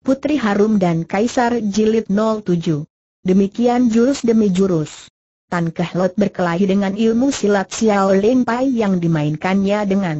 Putri Harum dan Kaisar Jilid 07. Demikian jurus demi jurus. Tan Kehlot berkelahi dengan ilmu silat Xiao Lin Pai yang dimainkannya dengan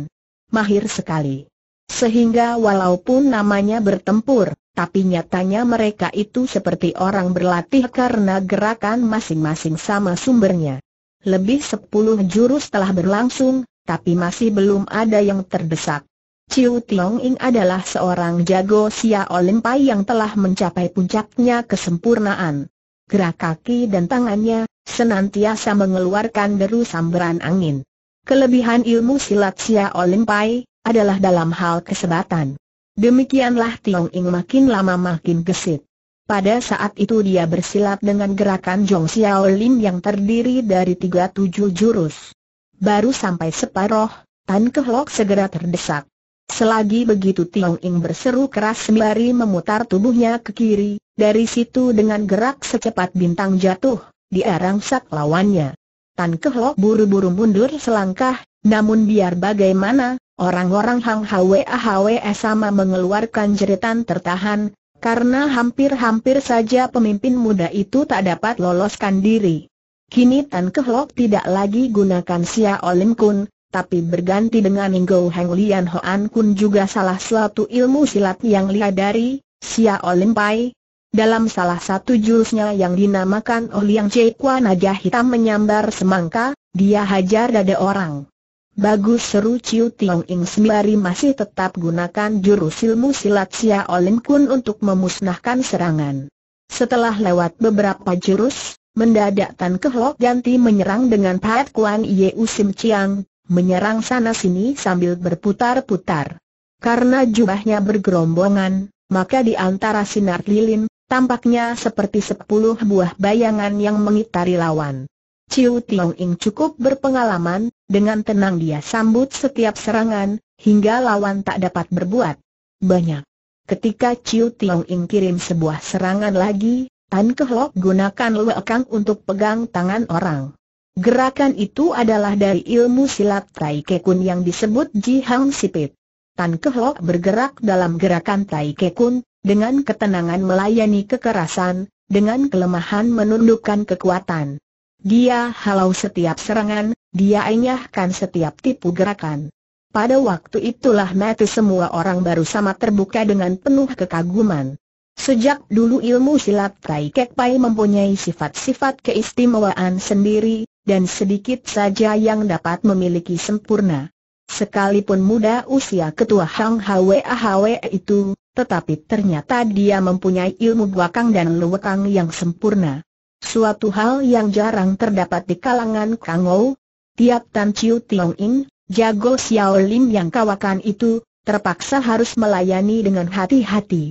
mahir sekali. Sehingga walaupun namanya bertempur, tapi nyatanya mereka itu seperti orang berlatih karena gerakan masing-masing sama sumbernya. Lebih sepuluh jurus telah berlangsung, tapi masih belum ada yang terdesak. Chiu Tiong Ing adalah seorang jago Sia Olimpai yang telah mencapai puncaknya kesempurnaan. Gerak kaki dan tangannya, senantiasa mengeluarkan deru sambaran angin. Kelebihan ilmu silat sia Olimpai, adalah dalam hal kesebatan. Demikianlah Tiong Ing makin lama makin gesit. Pada saat itu dia bersilat dengan gerakan Jong Xiao Lim yang terdiri dari tujuh jurus. Baru sampai separoh, Tan Kehlok segera terdesak. Selagi begitu Tiong Ing berseru keras sembari memutar tubuhnya ke kiri, dari situ dengan gerak secepat bintang jatuh, dia rangsak lawannya. Tan Kehlok buru-buru mundur selangkah, namun biar bagaimana, orang-orang Hang Hwe Hwe sama mengeluarkan jeritan tertahan, karena hampir-hampir saja pemimpin muda itu tak dapat loloskan diri. Kini Tan Kehlok tidak lagi gunakan Sia Olim Kun, tapi berganti dengan Ninggo Heng Lian Hoan Kun juga salah satu ilmu silat yang dia dari, Xia Olimpai. Dalam salah satu jurusnya yang dinamakan Oh Liang Cekwa Naga Hitam menyambar semangka, dia hajar dada orang. Bagus seru Ciu Tiong Ing sembari masih tetap gunakan jurus ilmu silat Xia Olim Kun untuk memusnahkan serangan. Setelah lewat beberapa jurus, Mendadak Tan kehlok ganti menyerang dengan Pat Kuan Yeu Sim Chiang, menyerang sana-sini sambil berputar-putar. Karena jubahnya bergerombongan, maka di antara sinar lilin, tampaknya seperti sepuluh buah bayangan yang mengitari lawan. Ciu Tiong Ing cukup berpengalaman, dengan tenang dia sambut setiap serangan, hingga lawan tak dapat berbuat banyak. Ketika Ciu Tiong Ing kirim sebuah serangan lagi, Tan Kehlok gunakan Lue Kang untuk pegang tangan orang. Gerakan itu adalah dari ilmu silat Tai Kekun yang disebut Ji Hang Sipit. Tan Kehok bergerak dalam gerakan Tai Kekun, dengan ketenangan melayani kekerasan, dengan kelemahan menundukkan kekuatan. Dia halau setiap serangan, dia enyahkan setiap tipu gerakan. Pada waktu itulah mati semua orang baru sama terbuka dengan penuh kekaguman. Sejak dulu ilmu silat Tai Kek Pai mempunyai sifat-sifat keistimewaan sendiri, dan sedikit saja yang dapat memiliki sempurna. Sekalipun muda usia ketua Hang Hwe Ahwe itu, tetapi ternyata dia mempunyai ilmu buakang dan luwekang yang sempurna. Suatu hal yang jarang terdapat di kalangan Kangou, tiap Tan Chiu Tiong In, jago Xiao Lim yang kawakan itu, terpaksa harus melayani dengan hati-hati.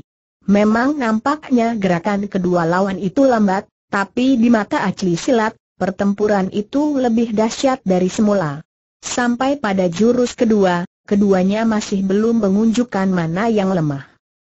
Memang nampaknya gerakan kedua lawan itu lambat, tapi di mata Acli Silat, pertempuran itu lebih dahsyat dari semula. Sampai pada jurus kedua, keduanya masih belum mengunjukkan mana yang lemah.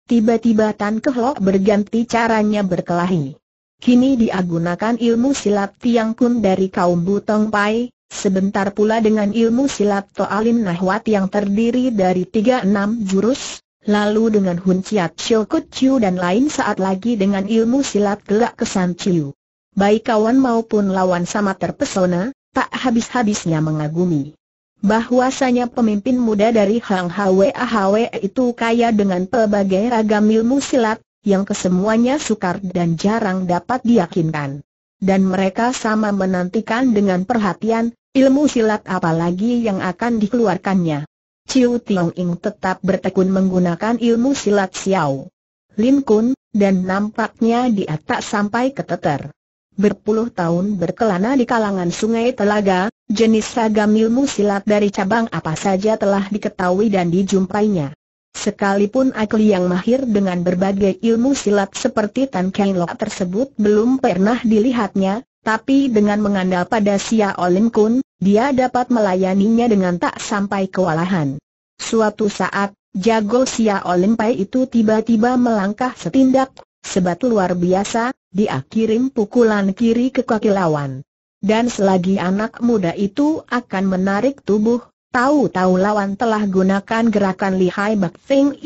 Tiba-tiba Tan Kehlok berganti caranya berkelahi. Kini dia gunakan ilmu silat Tiang Kun dari kaum Butong Pai, sebentar pula dengan ilmu silat toalin Nahwat yang terdiri dari tiga enam jurus, lalu dengan Hun Chiat Chiu dan lain saat lagi dengan ilmu silat Gelak Kesan Chiu baik kawan maupun lawan sama terpesona, tak habis-habisnya mengagumi. Bahwasanya pemimpin muda dari Hang Hwe Hwe itu kaya dengan pelbagai ragam ilmu silat, yang kesemuanya sukar dan jarang dapat diyakinkan. Dan mereka sama menantikan dengan perhatian, ilmu silat apalagi yang akan dikeluarkannya. Ciu Tiong Ing tetap bertekun menggunakan ilmu silat Xiao Lin Kun, dan nampaknya dia tak sampai keteter berpuluh tahun berkelana di kalangan sungai telaga, jenis sagam ilmu silat dari cabang apa saja telah diketahui dan dijumpainya. Sekalipun Akli yang mahir dengan berbagai ilmu silat seperti Tan Keng Lok tersebut belum pernah dilihatnya, tapi dengan mengandal pada Sia Olin Kun, dia dapat melayaninya dengan tak sampai kewalahan. Suatu saat, jago Sia Olin Pai itu tiba-tiba melangkah setindak, sebat luar biasa, dia kirim pukulan kiri ke kaki lawan. Dan selagi anak muda itu akan menarik tubuh, tahu-tahu lawan telah gunakan gerakan lihai bak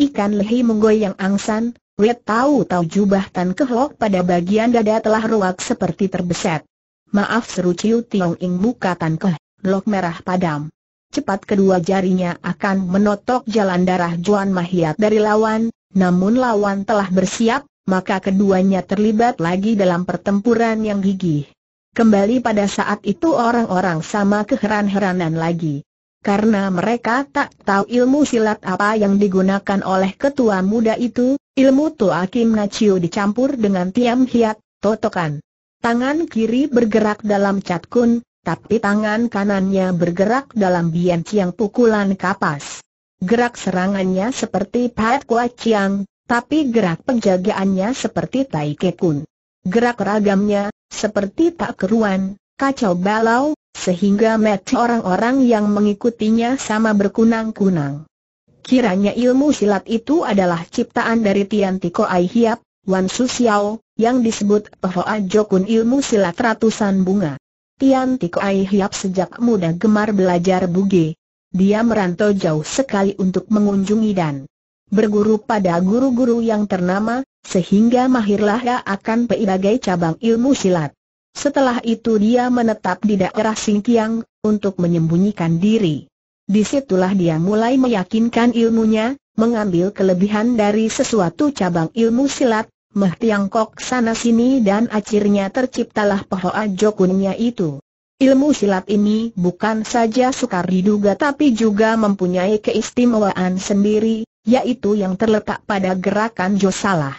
ikan lehi menggoyang angsan, Wet tahu-tahu jubah Tan Kehlok pada bagian dada telah ruak seperti terbeset. Maaf seru Ciu Tiong Ing muka Tan keh. blok merah padam. Cepat kedua jarinya akan menotok jalan darah Juan Mahiat dari lawan, namun lawan telah bersiap, maka keduanya terlibat lagi dalam pertempuran yang gigih. Kembali pada saat itu orang-orang sama keheran-heranan lagi. Karena mereka tak tahu ilmu silat apa yang digunakan oleh ketua muda itu, ilmu Tua Kim Nachiu dicampur dengan Tiam Hiat, Totokan. Tangan kiri bergerak dalam cat kun, tapi tangan kanannya bergerak dalam bian ciang pukulan kapas. Gerak serangannya seperti Pat Kua Chiang, tapi gerak penjagaannya seperti tai kekun. Gerak ragamnya, seperti tak keruan, kacau balau, sehingga mati orang-orang yang mengikutinya sama berkunang-kunang. Kiranya ilmu silat itu adalah ciptaan dari Tian Tiko Ai Hiap, Wan Su Xiao, yang disebut Pehoa Jokun ilmu silat ratusan bunga. Tian Tiko Ai Hiap sejak muda gemar belajar buge. Dia merantau jauh sekali untuk mengunjungi dan berguru pada guru-guru yang ternama, sehingga mahirlah akan sebagai cabang ilmu silat. Setelah itu dia menetap di daerah Singkiang, untuk menyembunyikan diri. Disitulah dia mulai meyakinkan ilmunya, mengambil kelebihan dari sesuatu cabang ilmu silat, Meh Tiangkok sana-sini dan akhirnya terciptalah Pohoa Jokunnya itu. Ilmu silat ini bukan saja sukar diduga tapi juga mempunyai keistimewaan sendiri, yaitu yang terletak pada gerakan Josalah.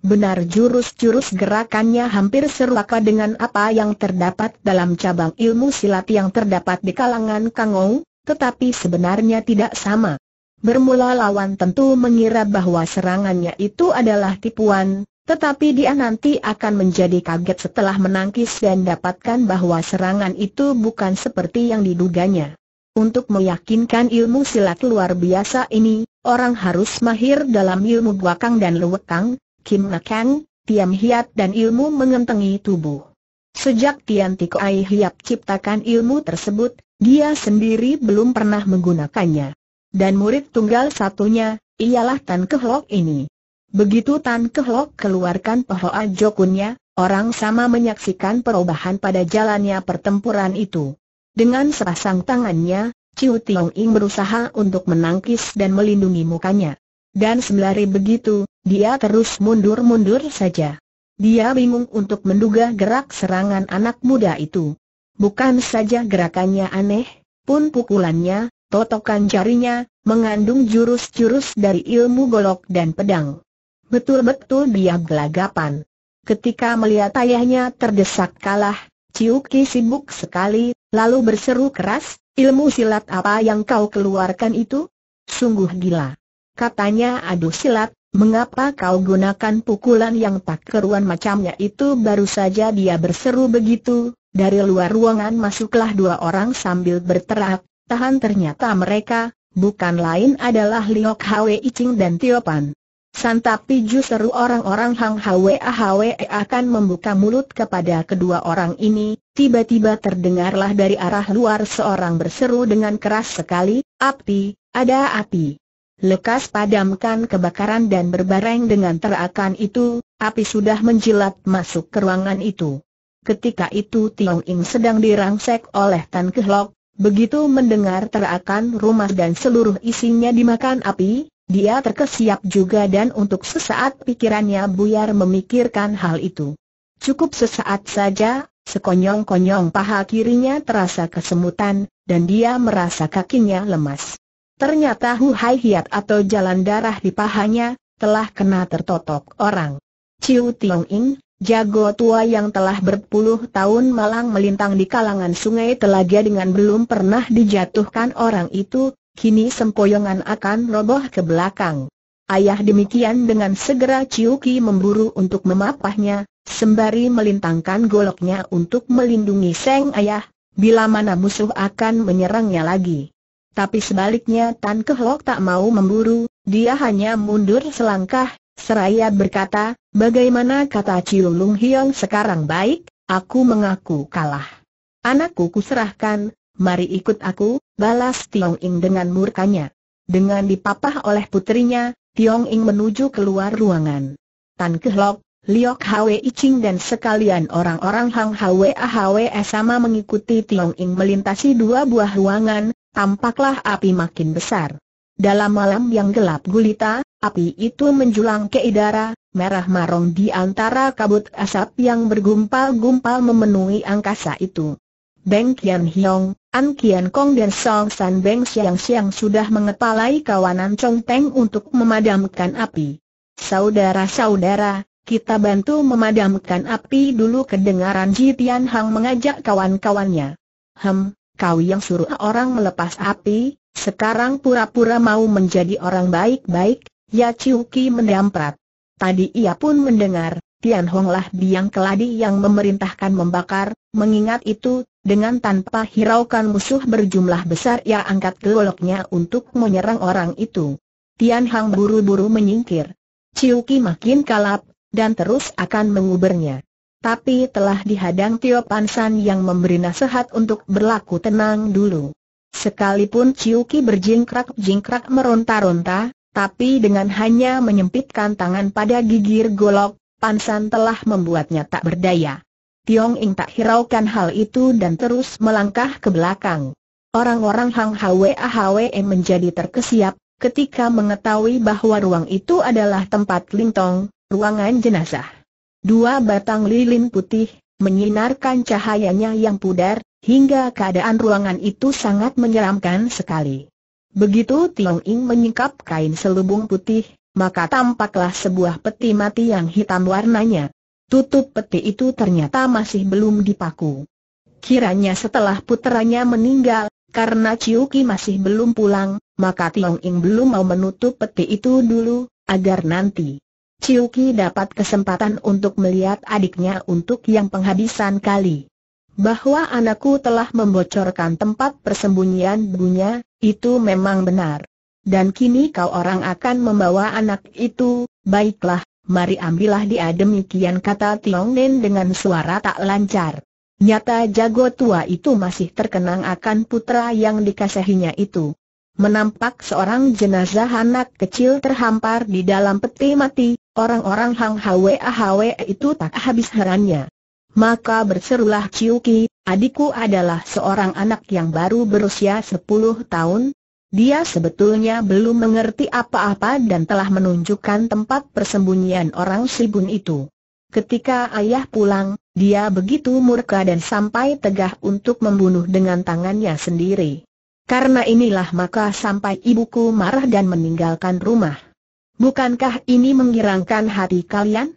Benar jurus-jurus gerakannya hampir serupa dengan apa yang terdapat dalam cabang ilmu silat yang terdapat di kalangan Kangou, tetapi sebenarnya tidak sama. Bermula lawan tentu mengira bahwa serangannya itu adalah tipuan, tetapi dia nanti akan menjadi kaget setelah menangkis dan dapatkan bahwa serangan itu bukan seperti yang diduganya. Untuk meyakinkan ilmu silat luar biasa ini, orang harus mahir dalam ilmu buakang dan luwekang, Kim ngekang, Tiam Hiat dan ilmu mengentengi tubuh. Sejak Tian Ai Hiap ciptakan ilmu tersebut, dia sendiri belum pernah menggunakannya. Dan murid tunggal satunya, ialah Tan Kehlok ini. Begitu Tan Kehlok keluarkan Pohoa Jokunnya, orang sama menyaksikan perubahan pada jalannya pertempuran itu. Dengan sepasang tangannya, Ciu Tiong Ing berusaha untuk menangkis dan melindungi mukanya. Dan sembari begitu, dia terus mundur-mundur saja. Dia bingung untuk menduga gerak serangan anak muda itu. Bukan saja gerakannya aneh, pun pukulannya, totokan jarinya, mengandung jurus-jurus dari ilmu golok dan pedang. Betul-betul dia gelagapan. Ketika melihat ayahnya terdesak kalah, Ciu sibuk sekali, lalu berseru keras, ilmu silat apa yang kau keluarkan itu? Sungguh gila. Katanya aduh silat, mengapa kau gunakan pukulan yang tak keruan macamnya itu baru saja dia berseru begitu, dari luar ruangan masuklah dua orang sambil berterak, tahan ternyata mereka, bukan lain adalah Liok Hwe Icing dan Tio Santapi justru orang-orang Hang Hwe Hwe akan membuka mulut kepada kedua orang ini, tiba-tiba terdengarlah dari arah luar seorang berseru dengan keras sekali, api, ada api. Lekas padamkan kebakaran dan berbareng dengan terakan itu, api sudah menjilat masuk ke ruangan itu. Ketika itu Tiong Ing sedang dirangsek oleh Tan Kehlok, begitu mendengar terakan rumah dan seluruh isinya dimakan api, dia terkesiap juga dan untuk sesaat pikirannya buyar memikirkan hal itu. Cukup sesaat saja, sekonyong-konyong paha kirinya terasa kesemutan, dan dia merasa kakinya lemas. Ternyata Hu Hai Hiat atau jalan darah di pahanya, telah kena tertotok orang. Ciu Tiong Ing, jago tua yang telah berpuluh tahun malang melintang di kalangan sungai telaga dengan belum pernah dijatuhkan orang itu, kini sempoyongan akan roboh ke belakang. Ayah demikian dengan segera Ciuki memburu untuk memapahnya, sembari melintangkan goloknya untuk melindungi Seng Ayah, bila mana musuh akan menyerangnya lagi. Tapi sebaliknya Tan Kehlok tak mau memburu, dia hanya mundur selangkah, seraya berkata, bagaimana kata Ciu Lung Hiong sekarang baik, aku mengaku kalah. Anakku kuserahkan, mari ikut aku, balas Tiong Ing dengan murkanya. Dengan dipapah oleh putrinya, Tiong Ing menuju keluar ruangan. Tan Kehlok, Liok Hwe Ching dan sekalian orang-orang Hang Hwe Hwe sama mengikuti Tiong Ing melintasi dua buah ruangan, tampaklah api makin besar. Dalam malam yang gelap gulita, api itu menjulang ke idara, merah marong di antara kabut asap yang bergumpal-gumpal memenuhi angkasa itu. Beng Kian Hiong, An Kian Kong dan Song San Beng siang-siang sudah mengepalai kawanan Chong Teng untuk memadamkan api. Saudara-saudara, kita bantu memadamkan api dulu kedengaran Ji Tian Hang mengajak kawan-kawannya. Hem, kau yang suruh orang melepas api, sekarang pura-pura mau menjadi orang baik-baik, ya Ki mendamprat. Tadi ia pun mendengar, Tian Hong lah biang keladi yang memerintahkan membakar, mengingat itu dengan tanpa hiraukan musuh berjumlah besar ia angkat goloknya untuk menyerang orang itu. Tian Hang buru-buru menyingkir. Ciu Ki makin kalap, dan terus akan mengubernya. Tapi telah dihadang Tio Pansan yang memberi nasihat untuk berlaku tenang dulu. Sekalipun Ciu Ki berjingkrak-jingkrak meronta-ronta, tapi dengan hanya menyempitkan tangan pada gigir golok, Pansan telah membuatnya tak berdaya. Tiong Ing tak hiraukan hal itu dan terus melangkah ke belakang. Orang-orang Hang Hwe Hwe menjadi terkesiap, ketika mengetahui bahwa ruang itu adalah tempat lintong, ruangan jenazah. Dua batang lilin putih, menyinarkan cahayanya yang pudar, hingga keadaan ruangan itu sangat menyeramkan sekali. Begitu Tiong Ing menyingkap kain selubung putih, maka tampaklah sebuah peti mati yang hitam warnanya tutup peti itu ternyata masih belum dipaku. Kiranya setelah putranya meninggal, karena Ciuki masih belum pulang, maka Tiong Ing belum mau menutup peti itu dulu, agar nanti Ciuki dapat kesempatan untuk melihat adiknya untuk yang penghabisan kali. Bahwa anakku telah membocorkan tempat persembunyian bunya, itu memang benar. Dan kini kau orang akan membawa anak itu, baiklah, mari ambillah dia demikian kata Tiong Nen dengan suara tak lancar. Nyata jago tua itu masih terkenang akan putra yang dikasihinya itu. Menampak seorang jenazah anak kecil terhampar di dalam peti mati, orang-orang Hang Hwe Hwe itu tak habis herannya. Maka berserulah Ciuki, adikku adalah seorang anak yang baru berusia 10 tahun, dia sebetulnya belum mengerti apa-apa dan telah menunjukkan tempat persembunyian orang Sibun itu. Ketika ayah pulang, dia begitu murka dan sampai tegah untuk membunuh dengan tangannya sendiri. Karena inilah maka sampai ibuku marah dan meninggalkan rumah. Bukankah ini mengirangkan hati kalian?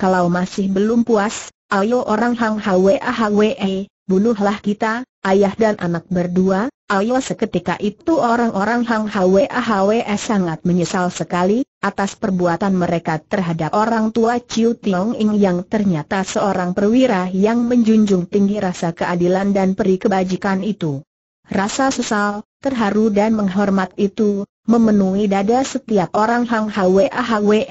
Kalau masih belum puas, ayo orang Hang Hwa Hwa, eh, bunuhlah kita, ayah dan anak berdua, ayo seketika itu orang-orang Hang Hwa Hwa sangat menyesal sekali, atas perbuatan mereka terhadap orang tua Chiu Tiong Ing yang ternyata seorang perwira yang menjunjung tinggi rasa keadilan dan peri kebajikan itu. Rasa sesal, terharu dan menghormat itu, memenuhi dada setiap orang Hang Hwa Hwa,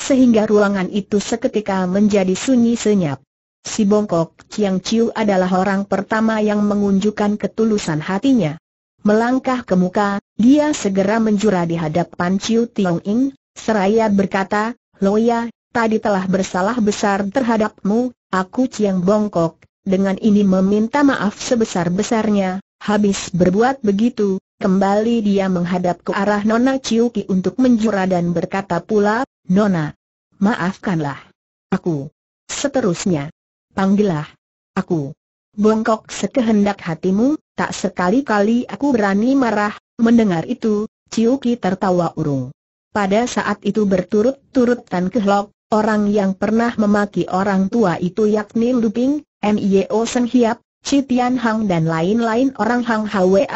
sehingga ruangan itu seketika menjadi sunyi senyap. Si bongkok Chiang Chiu adalah orang pertama yang mengunjukkan ketulusan hatinya. Melangkah ke muka, dia segera menjura di hadapan Chiu Tiong Ing, seraya berkata, Loya, tadi telah bersalah besar terhadapmu, aku Chiang Bongkok, dengan ini meminta maaf sebesar-besarnya, habis berbuat begitu, kembali dia menghadap ke arah Nona Chiu Ki untuk menjura dan berkata pula, Nona, maafkanlah. Aku. Seterusnya panggillah. Aku bongkok sekehendak hatimu, tak sekali-kali aku berani marah, mendengar itu, Ciuki tertawa urung. Pada saat itu berturut-turut Tan Kehlok, orang yang pernah memaki orang tua itu yakni Luping, Mio Seng Hiap, Citian Hang dan lain-lain orang Hang Hwe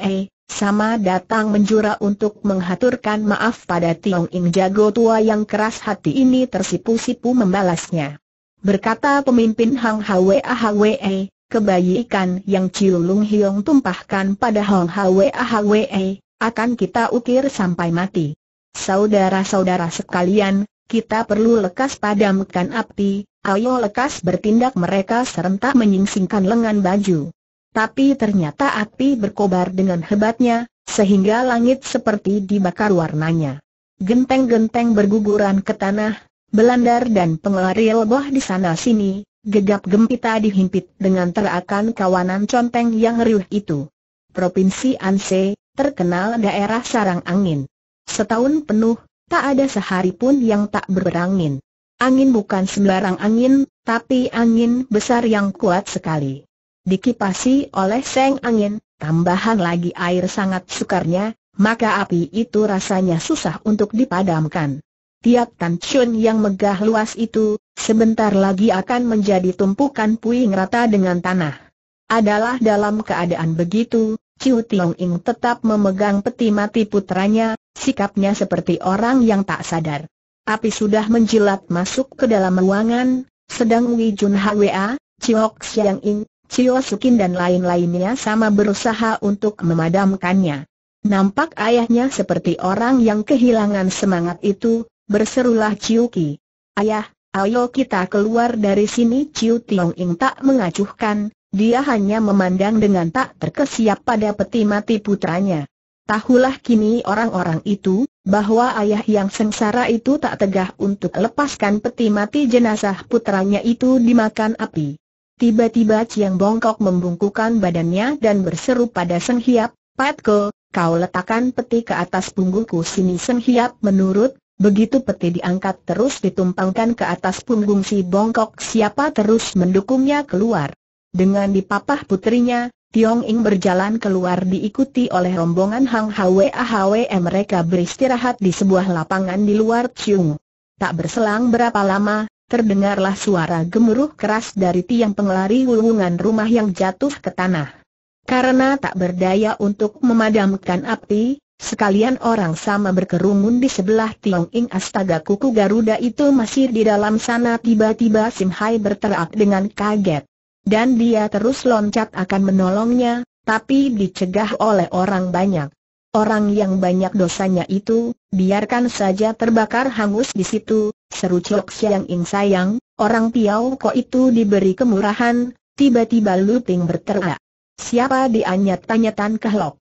e, sama datang menjura untuk menghaturkan maaf pada Tiong Ing Jago tua yang keras hati ini tersipu-sipu membalasnya berkata pemimpin Hang Hwe Hwe, eh, kebaikan yang Cilung Hiong tumpahkan pada Hang Hwe Hwe, eh, akan kita ukir sampai mati. Saudara-saudara sekalian, kita perlu lekas padamkan api, ayo lekas bertindak mereka serentak menyingsingkan lengan baju. Tapi ternyata api berkobar dengan hebatnya, sehingga langit seperti dibakar warnanya. Genteng-genteng berguguran ke tanah, Belandar dan pengelari leboh di sana-sini, gegap gempita dihimpit dengan terakan kawanan conteng yang riuh itu. Provinsi Anse, terkenal daerah sarang angin. Setahun penuh, tak ada sehari pun yang tak berangin. Angin bukan sembarang angin, tapi angin besar yang kuat sekali. Dikipasi oleh seng angin, tambahan lagi air sangat sukarnya, maka api itu rasanya susah untuk dipadamkan. Tiap Tan yang megah luas itu, sebentar lagi akan menjadi tumpukan puing rata dengan tanah. Adalah dalam keadaan begitu, Chiu Tiong Ing tetap memegang peti mati putranya, sikapnya seperti orang yang tak sadar. Api sudah menjilat masuk ke dalam ruangan, sedang Wei Jun Hwa, Chiok Xiang Ing, Chio Sukin dan lain-lainnya sama berusaha untuk memadamkannya. Nampak ayahnya seperti orang yang kehilangan semangat itu, berserulah Ciuki Ki. Ayah, ayo kita keluar dari sini Chiu Tiong Ing tak mengacuhkan, dia hanya memandang dengan tak terkesiap pada peti mati putranya. Tahulah kini orang-orang itu, bahwa ayah yang sengsara itu tak tegah untuk lepaskan peti mati jenazah putranya itu dimakan api. Tiba-tiba Chiang Bongkok membungkukan badannya dan berseru pada Seng Hiap, Patko, kau letakkan peti ke atas punggungku sini Seng Hiap menurut Begitu peti diangkat terus ditumpangkan ke atas punggung si bongkok siapa terus mendukungnya keluar. Dengan dipapah putrinya, Tiong Ing berjalan keluar diikuti oleh rombongan Hang Hwe Ahwe eh, mereka beristirahat di sebuah lapangan di luar Chiung. Tak berselang berapa lama, terdengarlah suara gemuruh keras dari tiang pengelari wulungan rumah yang jatuh ke tanah. Karena tak berdaya untuk memadamkan api, Sekalian orang sama berkerumun di sebelah Tiong Ing Astaga kuku Garuda itu masih di dalam sana tiba-tiba Sim Hai berteriak dengan kaget. Dan dia terus loncat akan menolongnya, tapi dicegah oleh orang banyak. Orang yang banyak dosanya itu, biarkan saja terbakar hangus di situ, seru Chok Siang Ing sayang, orang Tiau kok itu diberi kemurahan, tiba-tiba Lu Ping berteriak. Siapa dianyat tanyatan ke Kehlok.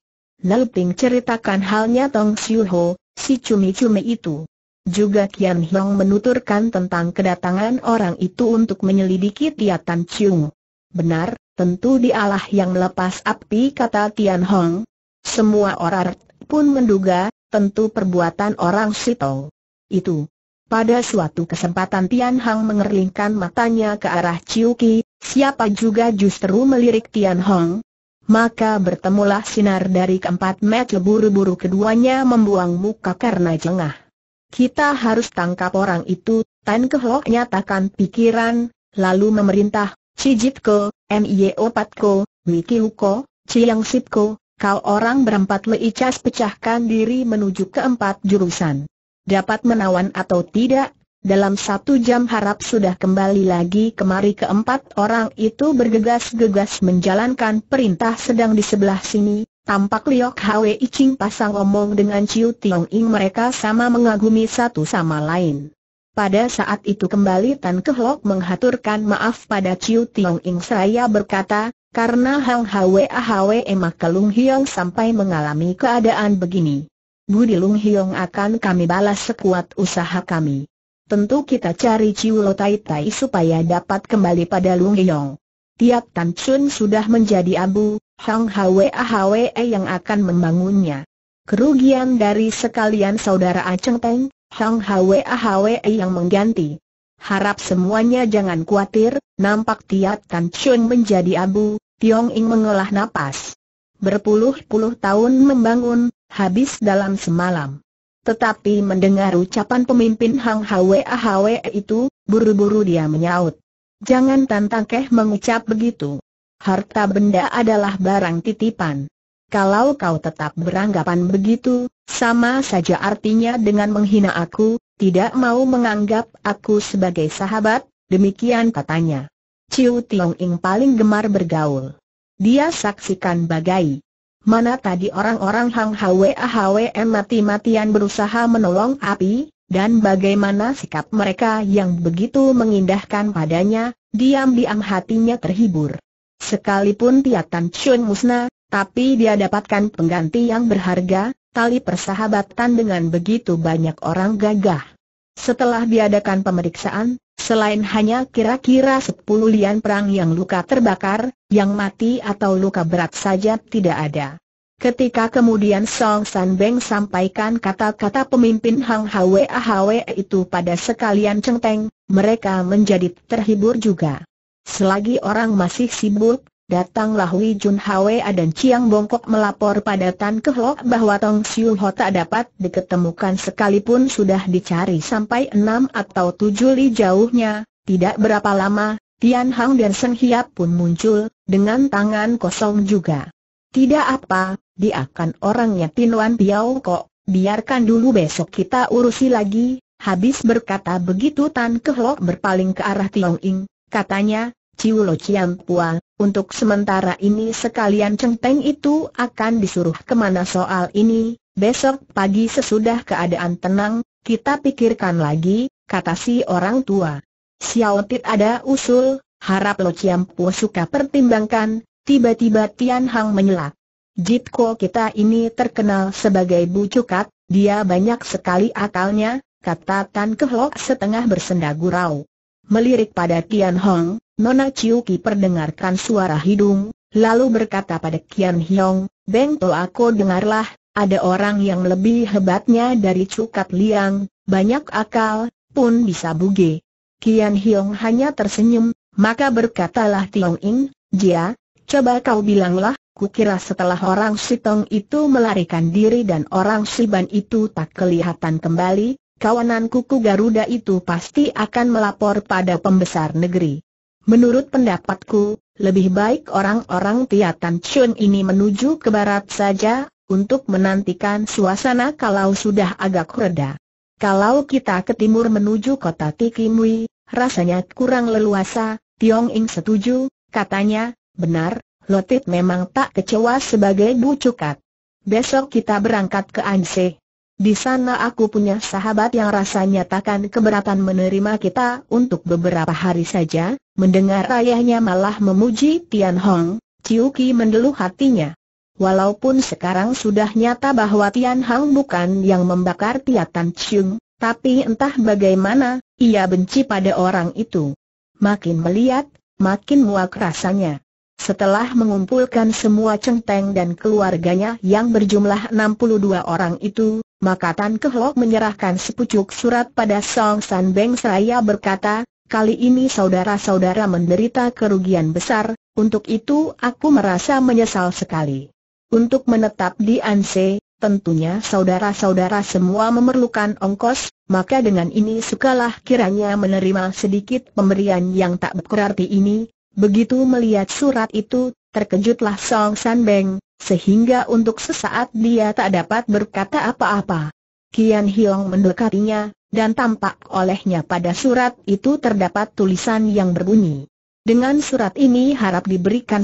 Nelping ceritakan halnya Tong Siu Ho, si cumi-cumi itu. Juga Kian Hiong menuturkan tentang kedatangan orang itu untuk menyelidiki Tia Tan Chiung. Benar, tentu dialah yang melepas api kata Tian Hong. Semua orang pun menduga, tentu perbuatan orang Tong. Itu. Pada suatu kesempatan Tian Hong mengerlingkan matanya ke arah Ciuki, siapa juga justru melirik Tian Hong, maka bertemulah sinar dari keempat mata buru-buru keduanya membuang muka karena jengah. Kita harus tangkap orang itu, Tan Kehlok nyatakan pikiran, lalu memerintah, Cijitko, Mieo Patko, Mikiuko, Chiang kau orang berempat leicas pecahkan diri menuju keempat jurusan. Dapat menawan atau tidak, dalam satu jam harap sudah kembali lagi kemari keempat orang itu bergegas-gegas menjalankan perintah sedang di sebelah sini, tampak Liok Hwe Iching pasang omong dengan Ciu Tiong Ing mereka sama mengagumi satu sama lain. Pada saat itu kembali Tan Kehlok menghaturkan maaf pada Ciu Tiong Ing saya berkata, karena Hang Hwe Ahwe Emak Kelung Hiong sampai mengalami keadaan begini. Budi Lung Hiong akan kami balas sekuat usaha kami tentu kita cari Ciulo Tai Tai supaya dapat kembali pada Lung Yong. Tiap Tan Chun sudah menjadi abu, Hang Hwe Hwe yang akan membangunnya. Kerugian dari sekalian saudara Aceng Teng, Hang Hwe Hwe yang mengganti. Harap semuanya jangan khawatir, nampak Tiap Tan Chun menjadi abu, Tiong Ing mengolah napas. Berpuluh-puluh tahun membangun, habis dalam semalam. Tetapi mendengar ucapan pemimpin Hang Hwe Hwe itu, buru-buru dia menyaut. Jangan tantang Keh mengucap begitu. Harta benda adalah barang titipan. Kalau kau tetap beranggapan begitu, sama saja artinya dengan menghina aku, tidak mau menganggap aku sebagai sahabat, demikian katanya. Ciu Tiong Ing paling gemar bergaul. Dia saksikan bagai Mana tadi orang-orang Hang Hwe HWM mati-matian berusaha menolong api, dan bagaimana sikap mereka yang begitu mengindahkan padanya, diam-diam hatinya terhibur. Sekalipun Tiatan Chun musnah, tapi dia dapatkan pengganti yang berharga, tali persahabatan dengan begitu banyak orang gagah. Setelah diadakan pemeriksaan, Selain hanya kira-kira sepuluh lian perang yang luka terbakar, yang mati atau luka berat saja tidak ada. Ketika kemudian Song San Beng sampaikan kata-kata pemimpin Hang Hwe Hwe itu pada sekalian centeng, mereka menjadi terhibur juga. Selagi orang masih sibuk, Datanglah Wei Jun Hwe dan Chiang Bongkok melapor pada Tan Kehlok bahwa Tong Siu Ho tak dapat diketemukan sekalipun sudah dicari sampai enam atau tujuh li jauhnya. Tidak berapa lama, Tian Hang dan Sen Hiap pun muncul, dengan tangan kosong juga. Tidak apa, dia akan orangnya Tinuan Piao kok, biarkan dulu besok kita urusi lagi. Habis berkata begitu Tan Kehlok berpaling ke arah Tiong Ing, katanya, Ciulo Pua, untuk sementara ini sekalian centeng itu akan disuruh kemana soal ini, besok pagi sesudah keadaan tenang, kita pikirkan lagi, kata si orang tua. Xiao Tit ada usul, harap Lo Pua suka pertimbangkan, tiba-tiba Tian Hang menyelak. Jitko kita ini terkenal sebagai bucukat, dia banyak sekali akalnya, kata Tan Kehlok setengah bersenda gurau. Melirik pada Tian Hong, Nona Ciuki perdengarkan suara hidung, lalu berkata pada Kian Hiong, Beng To aku dengarlah, ada orang yang lebih hebatnya dari Cukat Liang, banyak akal, pun bisa buge. Kian Hiong hanya tersenyum, maka berkatalah Tiong Ing, Jia, coba kau bilanglah, kukira setelah orang Sitong itu melarikan diri dan orang Siban itu tak kelihatan kembali, kawanan kuku Garuda itu pasti akan melapor pada pembesar negeri. Menurut pendapatku, lebih baik orang-orang Tiatan Chun ini menuju ke barat saja, untuk menantikan suasana kalau sudah agak reda. Kalau kita ke timur menuju kota Tikimui, rasanya kurang leluasa, Tiong Ing setuju, katanya, benar, Lotit memang tak kecewa sebagai bucukat. Besok kita berangkat ke Anse. Di sana aku punya sahabat yang rasanya takkan keberatan menerima kita untuk beberapa hari saja, mendengar ayahnya malah memuji Tian Hong, Ciu Qi mendeluh hatinya. Walaupun sekarang sudah nyata bahwa Tian Hong bukan yang membakar Tiatan Chung, tapi entah bagaimana, ia benci pada orang itu. Makin melihat, makin muak rasanya. Setelah mengumpulkan semua centeng dan keluarganya yang berjumlah 62 orang itu, maka Tan Kehlok menyerahkan sepucuk surat pada Song San Beng seraya berkata, Kali ini saudara-saudara menderita kerugian besar, untuk itu aku merasa menyesal sekali. Untuk menetap di Anse, tentunya saudara-saudara semua memerlukan ongkos, maka dengan ini sukalah kiranya menerima sedikit pemberian yang tak berarti ini. Begitu melihat surat itu, Terkejutlah Song San Beng, sehingga untuk sesaat dia tak dapat berkata apa-apa. Kian Hiong mendekatinya, dan tampak olehnya pada surat itu terdapat tulisan yang berbunyi. Dengan surat ini harap diberikan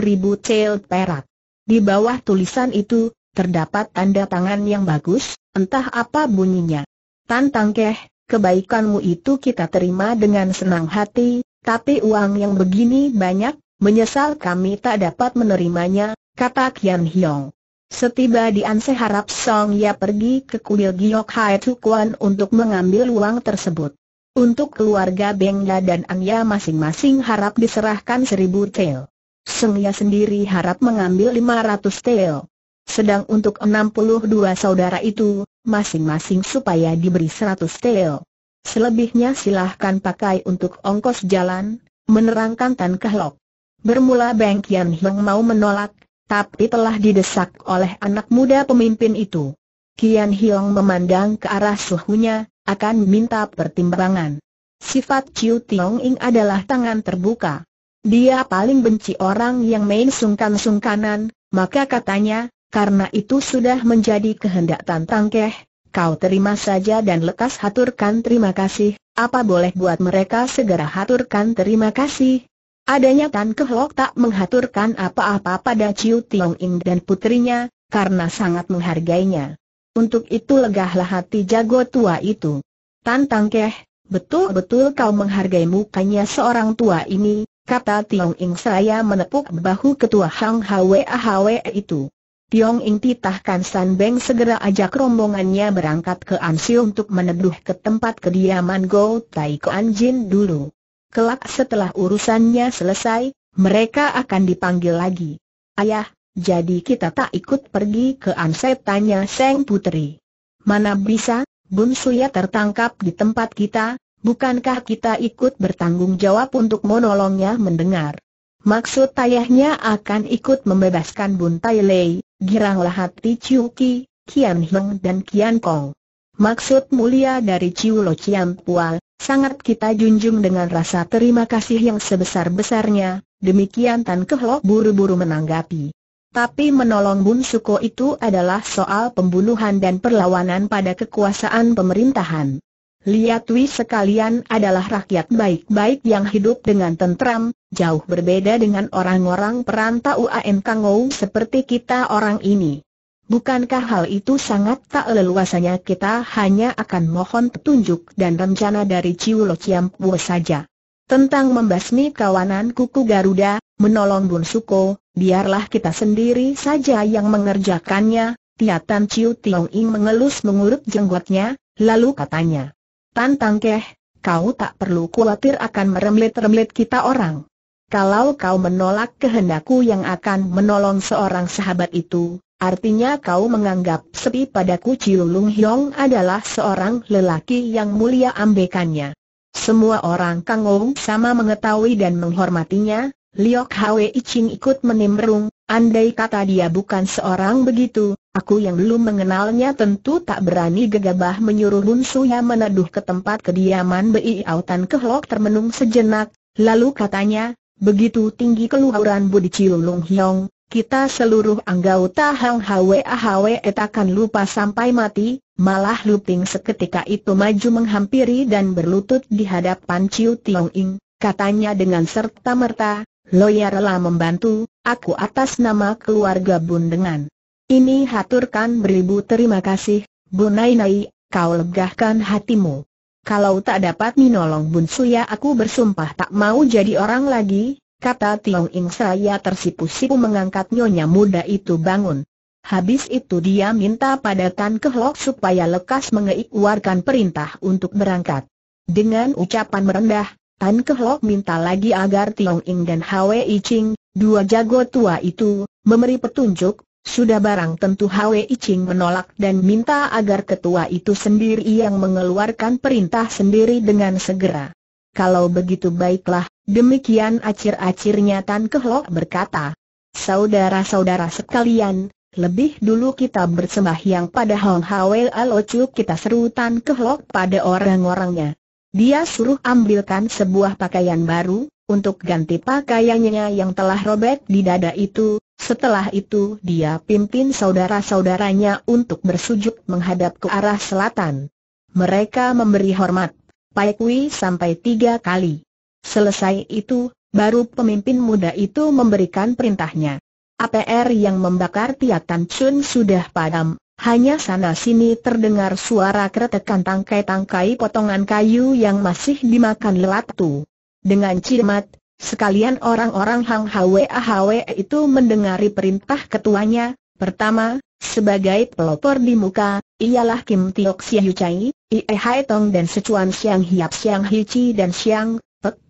ribu cel perak. Di bawah tulisan itu, terdapat tanda tangan yang bagus, entah apa bunyinya. Tantang keh, kebaikanmu itu kita terima dengan senang hati, tapi uang yang begini banyak, Menyesal kami tak dapat menerimanya, kata Kian Hiong. Setiba di Anse harap Song Ya pergi ke kuil Giok Hai Tukuan untuk mengambil uang tersebut. Untuk keluarga Bengla dan Ang masing-masing harap diserahkan seribu tel. Song Ya sendiri harap mengambil lima ratus tel. Sedang untuk enam puluh dua saudara itu, masing-masing supaya diberi seratus tel. Selebihnya silahkan pakai untuk ongkos jalan, menerangkan Tan lok. Bermula Beng Kian Heng mau menolak, tapi telah didesak oleh anak muda pemimpin itu. Kian Hiong memandang ke arah suhunya, akan minta pertimbangan. Sifat Chiu Tiong Ing adalah tangan terbuka. Dia paling benci orang yang main sungkan-sungkanan, maka katanya, karena itu sudah menjadi kehendak tantang keh, kau terima saja dan lekas haturkan terima kasih, apa boleh buat mereka segera haturkan terima kasih, Adanya Tan Kehlok tak menghaturkan apa-apa pada Ciu Tiong Ing dan putrinya, karena sangat menghargainya. Untuk itu legahlah hati jago tua itu. Tan Keh, betul-betul kau menghargai mukanya seorang tua ini, kata Tiong Ing saya menepuk bahu ketua Hang Hwe Hwe itu. Tiong Ing titahkan San Beng segera ajak rombongannya berangkat ke Ansi untuk meneduh ke tempat kediaman Go Tai Kuan Jin dulu. Kelak setelah urusannya selesai, mereka akan dipanggil lagi. Ayah, jadi kita tak ikut pergi ke Anset tanya Seng Putri. Mana bisa, Bun Suya tertangkap di tempat kita, bukankah kita ikut bertanggung jawab untuk monolongnya mendengar. Maksud ayahnya akan ikut membebaskan Bun Tai Lei, giranglah hati Chiu Ki, Kian Heng dan Kian Kong. Maksud mulia dari Chiu Lo Chiam Pual, sangat kita junjung dengan rasa terima kasih yang sebesar-besarnya, demikian Tan Kehlok buru-buru menanggapi. Tapi menolong Bun Suko itu adalah soal pembunuhan dan perlawanan pada kekuasaan pemerintahan. Lihat Wi sekalian adalah rakyat baik-baik yang hidup dengan tentram, jauh berbeda dengan orang-orang perantau UAM Kangou seperti kita orang ini. Bukankah hal itu sangat tak leluasanya kita hanya akan mohon petunjuk dan rencana dari Ciu Lo Chiam Ciampuo saja. Tentang membasmi kawanan kuku Garuda, menolong Bun Suko, biarlah kita sendiri saja yang mengerjakannya, Tiatan Ciu Tiong Ing mengelus mengurut jenggotnya, lalu katanya. Tantang keh, kau tak perlu khawatir akan meremlet-remlet kita orang. Kalau kau menolak kehendakku yang akan menolong seorang sahabat itu, Artinya kau menganggap sepi padaku Ciu Lung Hyong adalah seorang lelaki yang mulia ambekannya. Semua orang Kang sama mengetahui dan menghormatinya, Liok Hwe Iching ikut menimbrung, andai kata dia bukan seorang begitu, aku yang belum mengenalnya tentu tak berani gegabah menyuruh Lunsuya Suya meneduh ke tempat kediaman Bi Autan Kehlok termenung sejenak, lalu katanya, begitu tinggi keluhuran Budi Cilung Lung Hyong, kita seluruh anggota Hang Hwe Hwe takkan lupa sampai mati, malah Ping seketika itu maju menghampiri dan berlutut di hadapan Ciu Tiong Ing, katanya dengan serta-merta, Loya rela membantu, aku atas nama keluarga Bun dengan Ini haturkan beribu terima kasih, Bun Nai, Nai. kau legahkan hatimu. Kalau tak dapat minolong Bun Suya aku bersumpah tak mau jadi orang lagi, Kata Tiong Ing saya tersipu-sipu mengangkat nyonya muda itu bangun. Habis itu dia minta pada Tan Kehlok supaya lekas mengeluarkan perintah untuk berangkat. Dengan ucapan merendah, Tan Kehlok minta lagi agar Tiong Ing dan I Ching, dua jago tua itu, memberi petunjuk, sudah barang tentu I Ching menolak dan minta agar ketua itu sendiri yang mengeluarkan perintah sendiri dengan segera. Kalau begitu baiklah, Demikian acir-acirnya Tan Kehlok berkata. Saudara-saudara sekalian, lebih dulu kita bersembahyang pada Hong Hawei Alocu kita seru Tan Kehlok pada orang-orangnya. Dia suruh ambilkan sebuah pakaian baru, untuk ganti pakaiannya yang telah robek di dada itu, setelah itu dia pimpin saudara-saudaranya untuk bersujud menghadap ke arah selatan. Mereka memberi hormat, Pai Kui sampai tiga kali. Selesai itu, baru pemimpin muda itu memberikan perintahnya. APR yang membakar Tiatan Tan Chun sudah padam, hanya sana-sini terdengar suara keretekan tangkai-tangkai potongan kayu yang masih dimakan lelat tu. Dengan cermat, sekalian orang-orang Hang Hwe Ahwe itu mendengari perintah ketuanya, pertama, sebagai pelopor di muka, ialah Kim Tiok Siayu Chai, Ie Hai Tong dan Secuan Siang Hiap Siang Chi dan Siang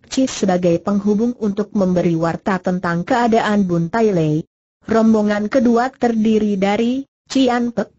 sebagai penghubung untuk memberi warta tentang keadaan Bun Tai Lei. Rombongan kedua terdiri dari Cian Pek,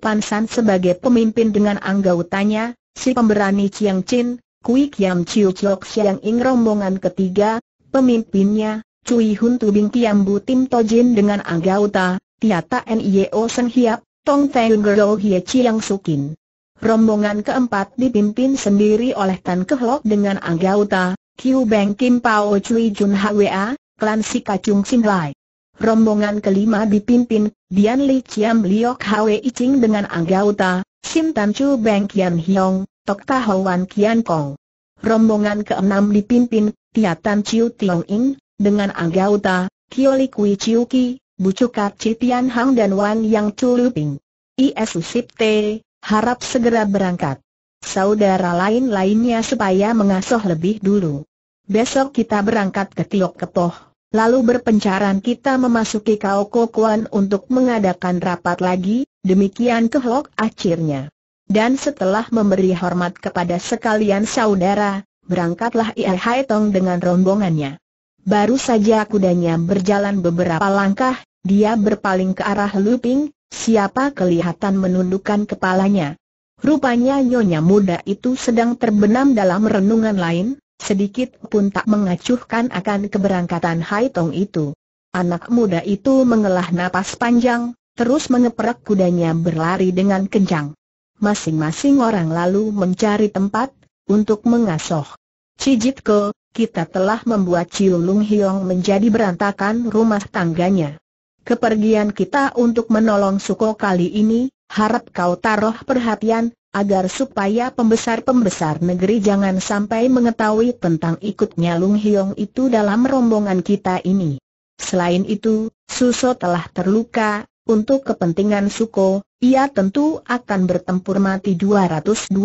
Pan San sebagai pemimpin dengan anggotanya, si pemberani Chiang Chin, Kui Kiam Chiu Chok Siang Ing rombongan ketiga, pemimpinnya, Cui Hun Tubing Kiam Bu Tim Tojin dengan anggota, Tiata Nio Sen Hiap, Tong Teng Gero Hie Chiang Sukin. Rombongan keempat dipimpin sendiri oleh Tan Kehlok dengan anggota Kiu Beng Kim Pao Chui Jun Hwa, klan Si Kacung Sin Lai. Rombongan kelima dipimpin Dian Li Chiam Liok I Iching dengan anggota Sim Tan Chu Beng Kian Hiong, Tok Wan, Kian Kong. Rombongan keenam dipimpin Tia Tan Chiu Tiong Ing dengan anggota Li Kui Chiu Ki, Bucukat Tian Hang dan Wan Yang Chu U ISUSIP T, harap segera berangkat. Saudara lain-lainnya supaya mengasuh lebih dulu. Besok kita berangkat ke Tiok Kepoh, lalu berpencaran kita memasuki Kau Kokuan untuk mengadakan rapat lagi, demikian kehlok akhirnya. Dan setelah memberi hormat kepada sekalian saudara, berangkatlah Ia Hai Tong dengan rombongannya. Baru saja kudanya berjalan beberapa langkah, dia berpaling ke arah Luping, Siapa kelihatan menundukkan kepalanya. Rupanya nyonya muda itu sedang terbenam dalam renungan lain, sedikit pun tak mengacuhkan akan keberangkatan Haitong itu. Anak muda itu mengelah napas panjang, terus mengeprak kudanya berlari dengan kencang. Masing-masing orang lalu mencari tempat untuk mengasuh. Cijit ke, kita telah membuat Ciu Lung Hiong menjadi berantakan rumah tangganya. Kepergian kita untuk menolong Suko kali ini, harap kau taruh perhatian, agar supaya pembesar-pembesar negeri jangan sampai mengetahui tentang ikutnya Lung Hiong itu dalam rombongan kita ini. Selain itu, Suso telah terluka, untuk kepentingan Suko, ia tentu akan bertempur mati 229.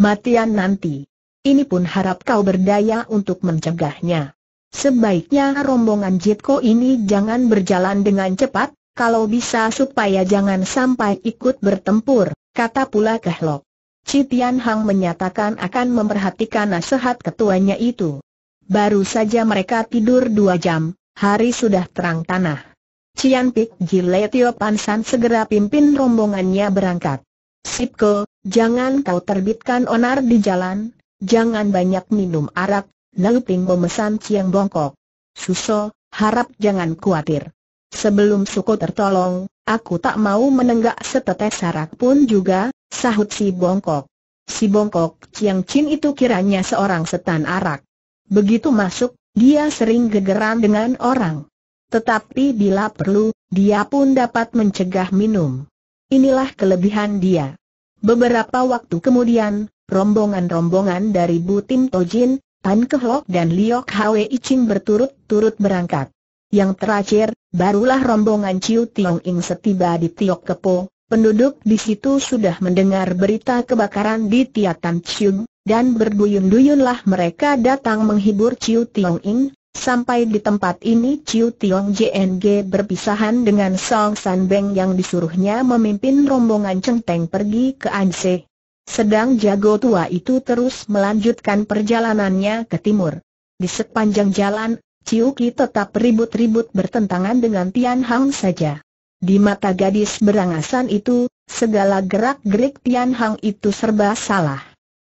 Matian nanti. Ini pun harap kau berdaya untuk mencegahnya. Sebaiknya rombongan Jitko ini jangan berjalan dengan cepat, kalau bisa supaya jangan sampai ikut bertempur, kata pula Kehlok. Citian Hang menyatakan akan memperhatikan nasihat ketuanya itu. Baru saja mereka tidur dua jam, hari sudah terang tanah. Cian Pik Gile Tio Pansan segera pimpin rombongannya berangkat. Sipko, jangan kau terbitkan onar di jalan, jangan banyak minum arak, Lalu Ping memesan Ciang Bongkok. Suso, harap jangan khawatir. Sebelum suku tertolong, aku tak mau menenggak setetes sarak pun juga, sahut si Bongkok. Si Bongkok Ciang Chin itu kiranya seorang setan arak. Begitu masuk, dia sering gegeran dengan orang. Tetapi bila perlu, dia pun dapat mencegah minum. Inilah kelebihan dia. Beberapa waktu kemudian, rombongan-rombongan dari Butim Tojin, Tan Kehlok dan Liok Hwe Icing berturut-turut berangkat. Yang terakhir, barulah rombongan Ciu Tiong Ing setiba di Tiok Kepo, penduduk di situ sudah mendengar berita kebakaran di Tan Cium, dan berduyun-duyunlah mereka datang menghibur Ciu Tiong Ing, Sampai di tempat ini Ciu Tiong JNG berpisahan dengan Song San Beng yang disuruhnya memimpin rombongan Cheng Teng pergi ke Anse. Sedang jago tua itu terus melanjutkan perjalanannya ke timur. Di sepanjang jalan, Ciu tetap ribut-ribut bertentangan dengan Tian Hang saja. Di mata gadis berangasan itu, segala gerak-gerik Tian Hang itu serba salah.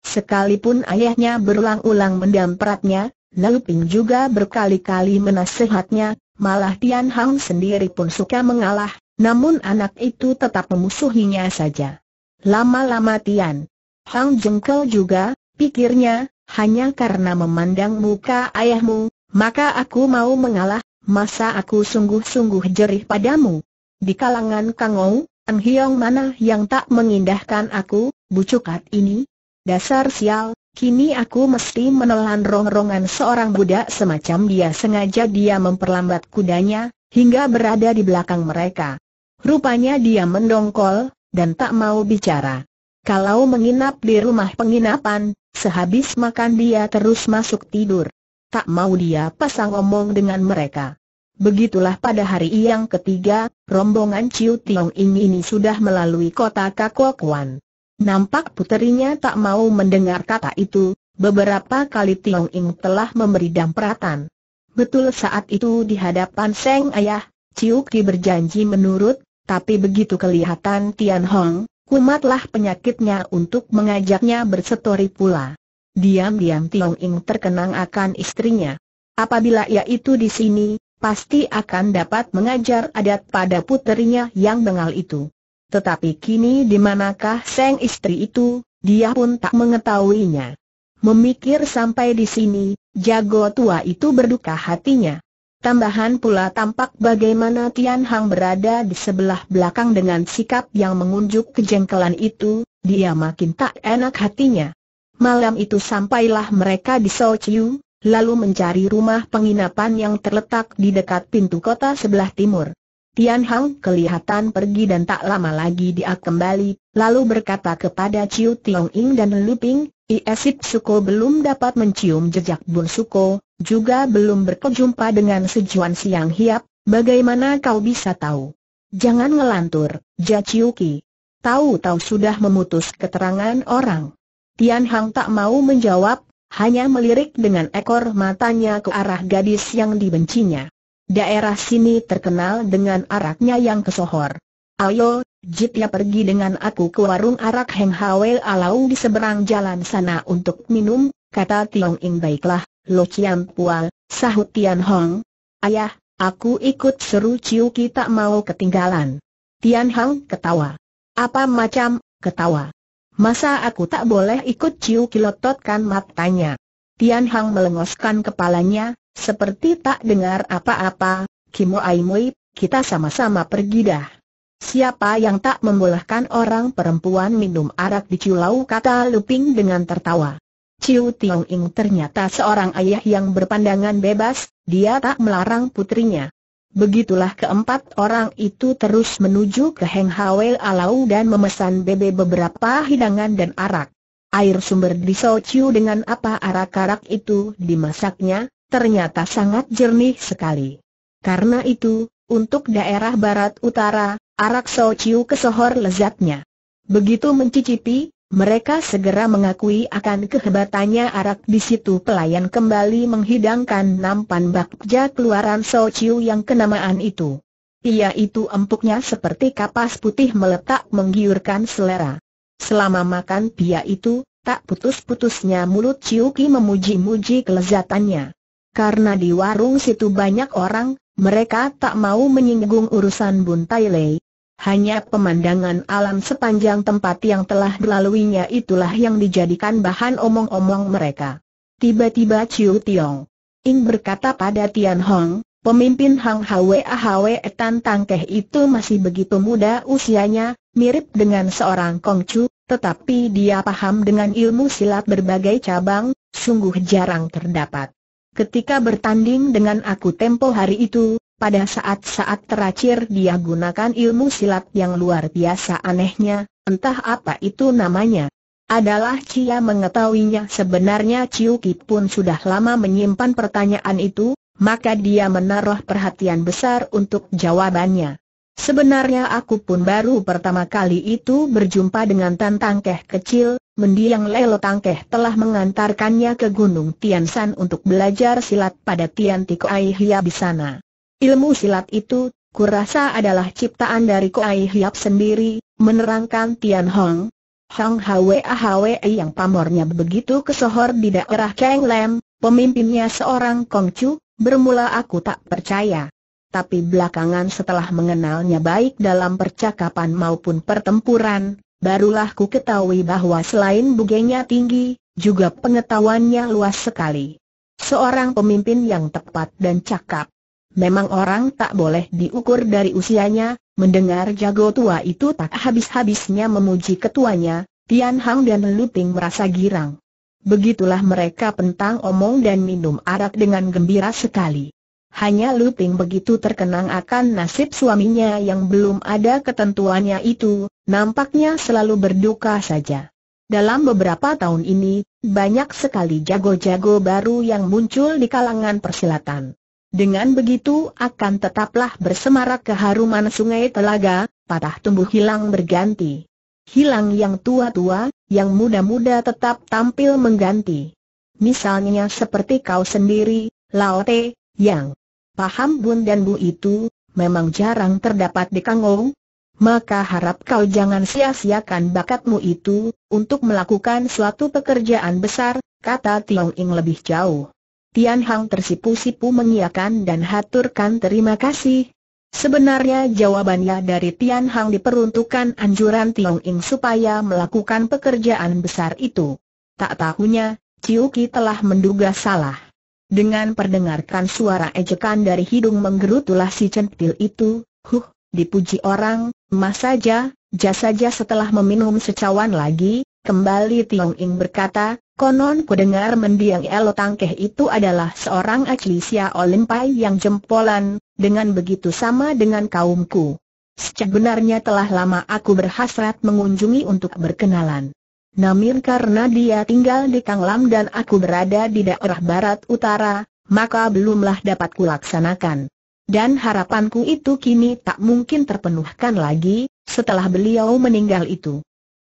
Sekalipun ayahnya berulang-ulang mendampratnya, Lalu Ping juga berkali-kali menasehatnya, malah Tian Hang sendiri pun suka mengalah, namun anak itu tetap memusuhinya saja. Lama-lama Tian. Hang jengkel juga, pikirnya, hanya karena memandang muka ayahmu, maka aku mau mengalah, masa aku sungguh-sungguh jerih padamu. Di kalangan Kangou, Ang Hiong mana yang tak mengindahkan aku, bucukat ini? Dasar sial, kini aku mesti menelan rongrongan seorang budak semacam dia sengaja dia memperlambat kudanya, hingga berada di belakang mereka. Rupanya dia mendongkol, dan tak mau bicara. Kalau menginap di rumah penginapan, sehabis makan dia terus masuk tidur. Tak mau dia pasang omong dengan mereka. Begitulah pada hari yang ketiga, rombongan Ciu Tiong Ing ini sudah melalui kota Kakokuan. Nampak puterinya tak mau mendengar kata itu, beberapa kali Tiong Ing telah memberi damperatan. Betul saat itu di hadapan Seng Ayah, Ciu Ki berjanji menurut tapi begitu kelihatan Tian Hong, kumatlah penyakitnya untuk mengajaknya bersetori pula. Diam-diam Tiong Ing terkenang akan istrinya. Apabila ia itu di sini, pasti akan dapat mengajar adat pada puterinya yang bengal itu. Tetapi kini di manakah sang istri itu, dia pun tak mengetahuinya. Memikir sampai di sini, jago tua itu berduka hatinya. Tambahan pula tampak bagaimana Tian Hang berada di sebelah belakang dengan sikap yang mengunjuk kejengkelan itu, dia makin tak enak hatinya. Malam itu sampailah mereka di Chiu, lalu mencari rumah penginapan yang terletak di dekat pintu kota sebelah timur. Tian Hang kelihatan pergi dan tak lama lagi dia kembali, lalu berkata kepada Chiu Tiong Ing dan Lu Ping, Iesip Suko belum dapat mencium jejak Bun Suko, juga belum berkejumpa dengan sejuan siang hiap, bagaimana kau bisa tahu? Jangan ngelantur, Jaciuki. Tahu-tahu sudah memutus keterangan orang. Tian Hang tak mau menjawab, hanya melirik dengan ekor matanya ke arah gadis yang dibencinya. Daerah sini terkenal dengan araknya yang kesohor. Ayo, jika pergi dengan aku ke warung arak Heng hawel Alau di seberang jalan sana untuk minum, kata Tiong Ing baiklah, Lo Chiam Pual, sahut Tian Hong. Ayah, aku ikut seru Ciu kita mau ketinggalan. Tian Hong ketawa. Apa macam, ketawa. Masa aku tak boleh ikut Ciu kilototkan matanya. Tian Hong melengoskan kepalanya, seperti tak dengar apa-apa, Kimo Aimui, kita sama-sama pergi dah. Siapa yang tak membolehkan orang perempuan minum arak di Cilau kata Luping dengan tertawa. Ciu Tiong Ing ternyata seorang ayah yang berpandangan bebas, dia tak melarang putrinya. Begitulah keempat orang itu terus menuju ke Heng Hawel Alau dan memesan bebe beberapa hidangan dan arak. Air sumber di Ciu dengan apa arak-arak itu dimasaknya, ternyata sangat jernih sekali. Karena itu, untuk daerah barat utara, Arak Chiu kesohor lezatnya. Begitu mencicipi, mereka segera mengakui akan kehebatannya arak di situ pelayan kembali menghidangkan nampan bakja keluaran Chiu yang kenamaan itu. Ia itu empuknya seperti kapas putih meletak menggiurkan selera. Selama makan pia itu, tak putus-putusnya mulut Ki memuji-muji kelezatannya. Karena di warung situ banyak orang, mereka tak mau menyinggung urusan Tai Lei, hanya pemandangan alam sepanjang tempat yang telah dilaluinya itulah yang dijadikan bahan omong-omong mereka. Tiba-tiba Chiu Tiong Ing berkata pada Tian Hong, pemimpin Hang Hwe Ahwe Tan Tang Keh itu masih begitu muda usianya, mirip dengan seorang Kongcu, tetapi dia paham dengan ilmu silat berbagai cabang, sungguh jarang terdapat. Ketika bertanding dengan aku tempo hari itu, pada saat-saat terakhir dia gunakan ilmu silat yang luar biasa anehnya, entah apa itu namanya. Adalah Cia mengetahuinya sebenarnya Ciu Ki pun sudah lama menyimpan pertanyaan itu, maka dia menaruh perhatian besar untuk jawabannya. Sebenarnya aku pun baru pertama kali itu berjumpa dengan Tan Tangkeh kecil, mendiang Lelo Tangkeh telah mengantarkannya ke Gunung Tian San untuk belajar silat pada Tian Tiko Hia di sana. Ilmu silat itu, kurasa adalah ciptaan dari Koai Hiap sendiri, menerangkan Tian Hong. Hong Hwe Hwe yang pamornya begitu kesohor di daerah Kang Lam, pemimpinnya seorang Kongcu, bermula aku tak percaya. Tapi belakangan setelah mengenalnya baik dalam percakapan maupun pertempuran, barulah ku ketahui bahwa selain bugenya tinggi, juga pengetahuannya luas sekali. Seorang pemimpin yang tepat dan cakap, Memang orang tak boleh diukur dari usianya, mendengar jago tua itu tak habis-habisnya memuji ketuanya, Tian Hang dan Lu Luting merasa girang. Begitulah mereka pentang omong dan minum arak dengan gembira sekali. Hanya Lu Luting begitu terkenang akan nasib suaminya yang belum ada ketentuannya itu, nampaknya selalu berduka saja. Dalam beberapa tahun ini, banyak sekali jago-jago baru yang muncul di kalangan persilatan. Dengan begitu akan tetaplah bersemarak keharuman sungai telaga, patah tumbuh hilang berganti. Hilang yang tua-tua, yang muda-muda tetap tampil mengganti. Misalnya seperti kau sendiri, Laote, yang paham Bun dan Bu itu, memang jarang terdapat di kangong. Maka harap kau jangan sia-siakan bakatmu itu, untuk melakukan suatu pekerjaan besar, kata Tiong Ing lebih jauh. Tian Hang tersipu-sipu mengiakan dan haturkan terima kasih. Sebenarnya jawabannya dari Tian Hang diperuntukkan anjuran Tiong Ing supaya melakukan pekerjaan besar itu. Tak tahunya, Ciu Ki telah menduga salah. Dengan perdengarkan suara ejekan dari hidung menggerutulah si centil itu, huh, dipuji orang, mas saja, jas saja setelah meminum secawan lagi, kembali Tiong Ing berkata, Konon ku dengar mendiang Elo Tangkeh itu adalah seorang Aclisia Olimpai yang jempolan, dengan begitu sama dengan kaumku. Sebenarnya telah lama aku berhasrat mengunjungi untuk berkenalan. Namun karena dia tinggal di Kanglam dan aku berada di daerah barat utara, maka belumlah dapat kulaksanakan. Dan harapanku itu kini tak mungkin terpenuhkan lagi, setelah beliau meninggal itu.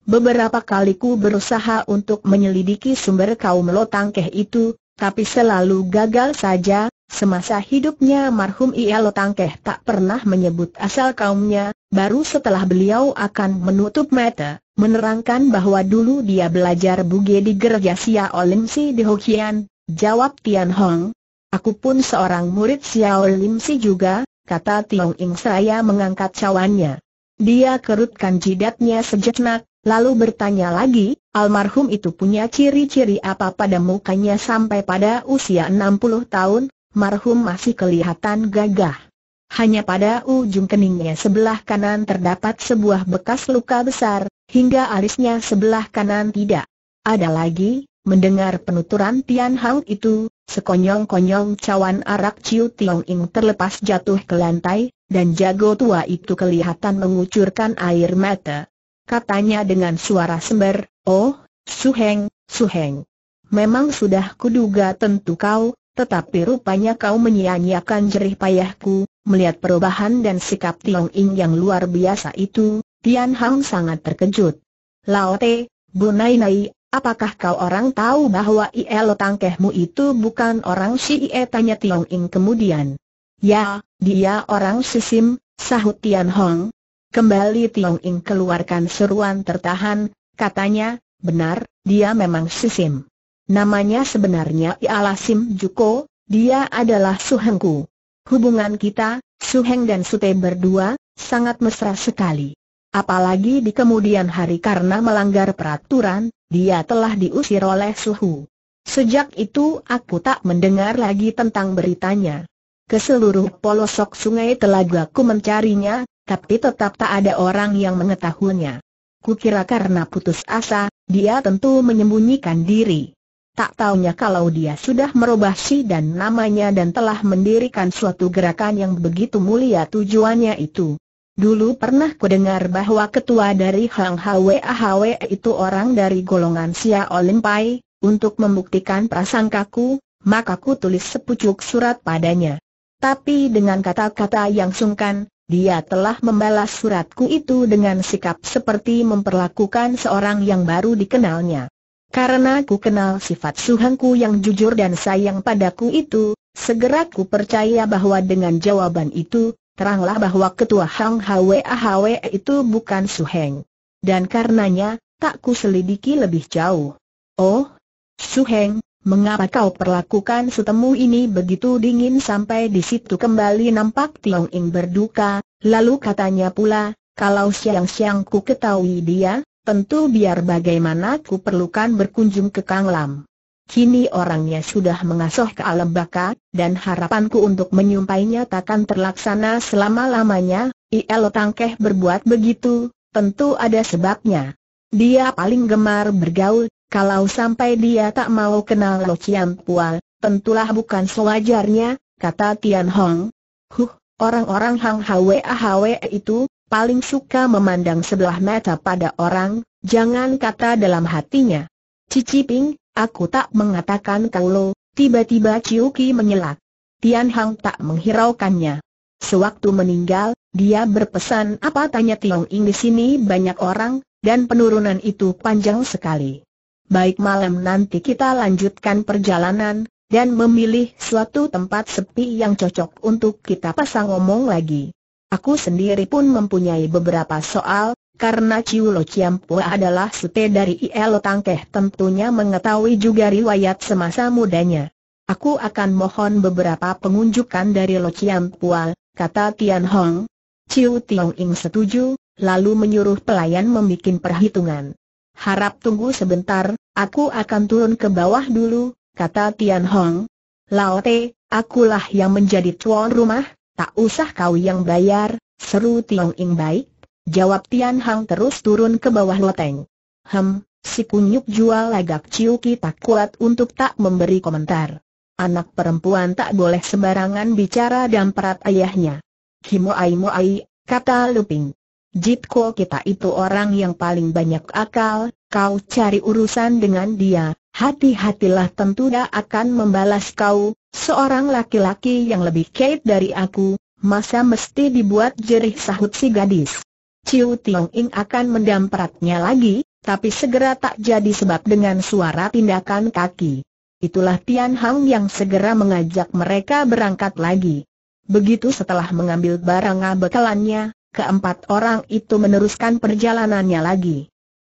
Beberapa kali ku berusaha untuk menyelidiki sumber kaum lotangkeh itu, tapi selalu gagal saja, semasa hidupnya marhum Ia Lotangkeh tak pernah menyebut asal kaumnya, baru setelah beliau akan menutup mata, menerangkan bahwa dulu dia belajar bugi di gereja Sia Olimsi di Hokian, jawab Tian Hong. Aku pun seorang murid Sia Olimsi juga, kata Tiong Ing saya mengangkat cawannya. Dia kerutkan jidatnya sejenak, Lalu bertanya lagi, almarhum itu punya ciri-ciri apa pada mukanya sampai pada usia 60 tahun, marhum masih kelihatan gagah. Hanya pada ujung keningnya sebelah kanan terdapat sebuah bekas luka besar, hingga alisnya sebelah kanan tidak. Ada lagi, mendengar penuturan Tian Hao itu, sekonyong-konyong cawan arak Ciu Tiong Ing terlepas jatuh ke lantai, dan jago tua itu kelihatan mengucurkan air mata katanya dengan suara sembar, oh, Suheng, Suheng. Memang sudah kuduga tentu kau, tetapi rupanya kau menyia-nyiakan jerih payahku, melihat perubahan dan sikap Tiong Ing yang luar biasa itu, Tian Hang sangat terkejut. Lao Te, bu Nai, nai, apakah kau orang tahu bahwa Ielo Tangkehmu itu bukan orang si Ie tanya Tiong Ing kemudian. Ya, dia orang Sisim, sahut Tian Hong, Kembali Tiong Ing keluarkan seruan tertahan, katanya, benar, dia memang Sisim. Namanya sebenarnya ialah Sim Juko, dia adalah Suhengku. Hubungan kita, Suheng dan Sute berdua, sangat mesra sekali. Apalagi di kemudian hari karena melanggar peraturan, dia telah diusir oleh Suhu. Sejak itu aku tak mendengar lagi tentang beritanya. Keseluruh seluruh polosok sungai ku mencarinya, tapi tetap tak ada orang yang mengetahuinya. Kukira karena putus asa, dia tentu menyembunyikan diri. Tak taunya kalau dia sudah merubah si dan namanya dan telah mendirikan suatu gerakan yang begitu mulia tujuannya itu. Dulu pernah kudengar bahwa ketua dari Hang Hwe Ahwe itu orang dari golongan Sia Olimpai, untuk membuktikan prasangkaku, maka ku tulis sepucuk surat padanya tapi dengan kata-kata yang sungkan, dia telah membalas suratku itu dengan sikap seperti memperlakukan seorang yang baru dikenalnya. Karena ku kenal sifat suhanku yang jujur dan sayang padaku itu, segera ku percaya bahwa dengan jawaban itu, teranglah bahwa ketua Hang Hwe Ahwe itu bukan suheng. Dan karenanya, tak ku selidiki lebih jauh. Oh, suheng, Mengapa kau perlakukan setemu ini begitu dingin sampai di situ kembali nampak Tiong Ing berduka, lalu katanya pula, kalau siang-siang ku ketahui dia, tentu biar bagaimana ku perlukan berkunjung ke Kang Lam. Kini orangnya sudah mengasuh ke alam baka, dan harapanku untuk menyumpainya takkan terlaksana selama-lamanya, IL Tangkeh berbuat begitu, tentu ada sebabnya. Dia paling gemar bergaul, kalau sampai dia tak mau kenal Lo Chiam Pual, tentulah bukan sewajarnya, kata Tian Hong. Huh, orang-orang Hang Hwe Hwe itu, paling suka memandang sebelah mata pada orang, jangan kata dalam hatinya. Cici Ping, aku tak mengatakan Lo. tiba-tiba Ciu Ki menyelak. Tian Hong tak menghiraukannya. Sewaktu meninggal, dia berpesan apa tanya Tiong Ing di sini banyak orang, dan penurunan itu panjang sekali baik malam nanti kita lanjutkan perjalanan, dan memilih suatu tempat sepi yang cocok untuk kita pasang omong lagi. Aku sendiri pun mempunyai beberapa soal, karena Ciu Ciulo Ciampua adalah sute dari ILO Tangkeh tentunya mengetahui juga riwayat semasa mudanya. Aku akan mohon beberapa pengunjukan dari Lo Ciampua, kata Tian Hong. Ciu Tiong Ing setuju, lalu menyuruh pelayan membuat perhitungan. Harap tunggu sebentar, aku akan turun ke bawah dulu, kata Tian Hong. Lao Te, akulah yang menjadi tuan rumah, tak usah kau yang bayar, seru Tiong Ing baik. Jawab Tian Hong terus turun ke bawah loteng. Hem, si kunyuk jual agak ciu kita kuat untuk tak memberi komentar. Anak perempuan tak boleh sembarangan bicara dan perat ayahnya. Himo ai mo ai, kata Luping. Jitko kita itu orang yang paling banyak akal, kau cari urusan dengan dia, hati-hatilah tentu dia akan membalas kau, seorang laki-laki yang lebih kait dari aku, masa mesti dibuat jerih sahut si gadis. Ciu Tiong Ing akan mendampratnya lagi, tapi segera tak jadi sebab dengan suara tindakan kaki. Itulah Tian Hang yang segera mengajak mereka berangkat lagi. Begitu setelah mengambil barang abekalannya keempat orang itu meneruskan perjalanannya lagi.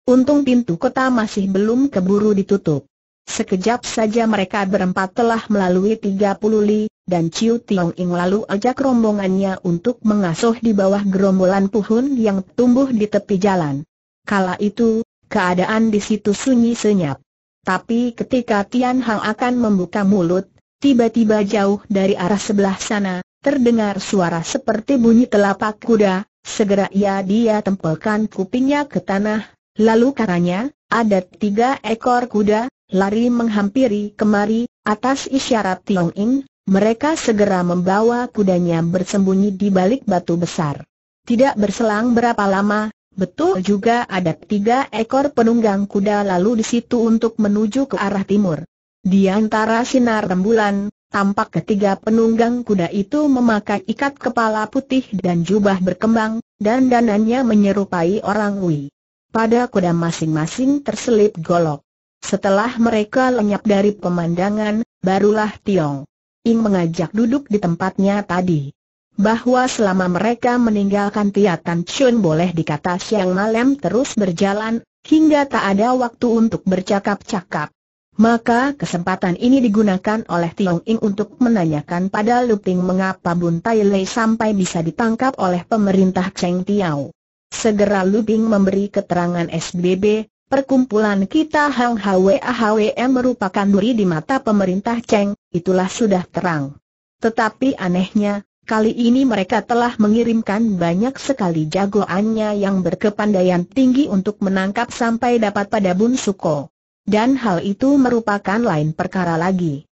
Untung pintu kota masih belum keburu ditutup. Sekejap saja mereka berempat telah melalui tiga puluh li, dan Chiu Tiong Ing lalu ajak rombongannya untuk mengasuh di bawah gerombolan puhun yang tumbuh di tepi jalan. Kala itu, keadaan di situ sunyi senyap. Tapi ketika Tian Hang akan membuka mulut, tiba-tiba jauh dari arah sebelah sana, terdengar suara seperti bunyi telapak kuda, Segera ia dia tempelkan kupingnya ke tanah, lalu karanya, ada tiga ekor kuda, lari menghampiri kemari, atas isyarat Tiong In, mereka segera membawa kudanya bersembunyi di balik batu besar. Tidak berselang berapa lama, betul juga ada tiga ekor penunggang kuda lalu di situ untuk menuju ke arah timur. Di antara sinar rembulan, Tampak ketiga penunggang kuda itu memakai ikat kepala putih dan jubah berkembang, dan danannya menyerupai orang Wei. Pada kuda masing-masing terselip golok. Setelah mereka lenyap dari pemandangan, barulah Tiong Ing mengajak duduk di tempatnya tadi. Bahwa selama mereka meninggalkan Tiatan Chun boleh dikata siang malam terus berjalan, hingga tak ada waktu untuk bercakap-cakap. Maka kesempatan ini digunakan oleh Tiong Ing untuk menanyakan pada Lu Luping mengapa Bun Tai Lei sampai bisa ditangkap oleh pemerintah Cheng Tiao. Segera Ping memberi keterangan SBB, perkumpulan kita Hang Hwe HWM merupakan duri di mata pemerintah Cheng, itulah sudah terang. Tetapi anehnya, kali ini mereka telah mengirimkan banyak sekali jagoannya yang berkepandaian tinggi untuk menangkap sampai dapat pada Bun Suko dan hal itu merupakan lain perkara lagi.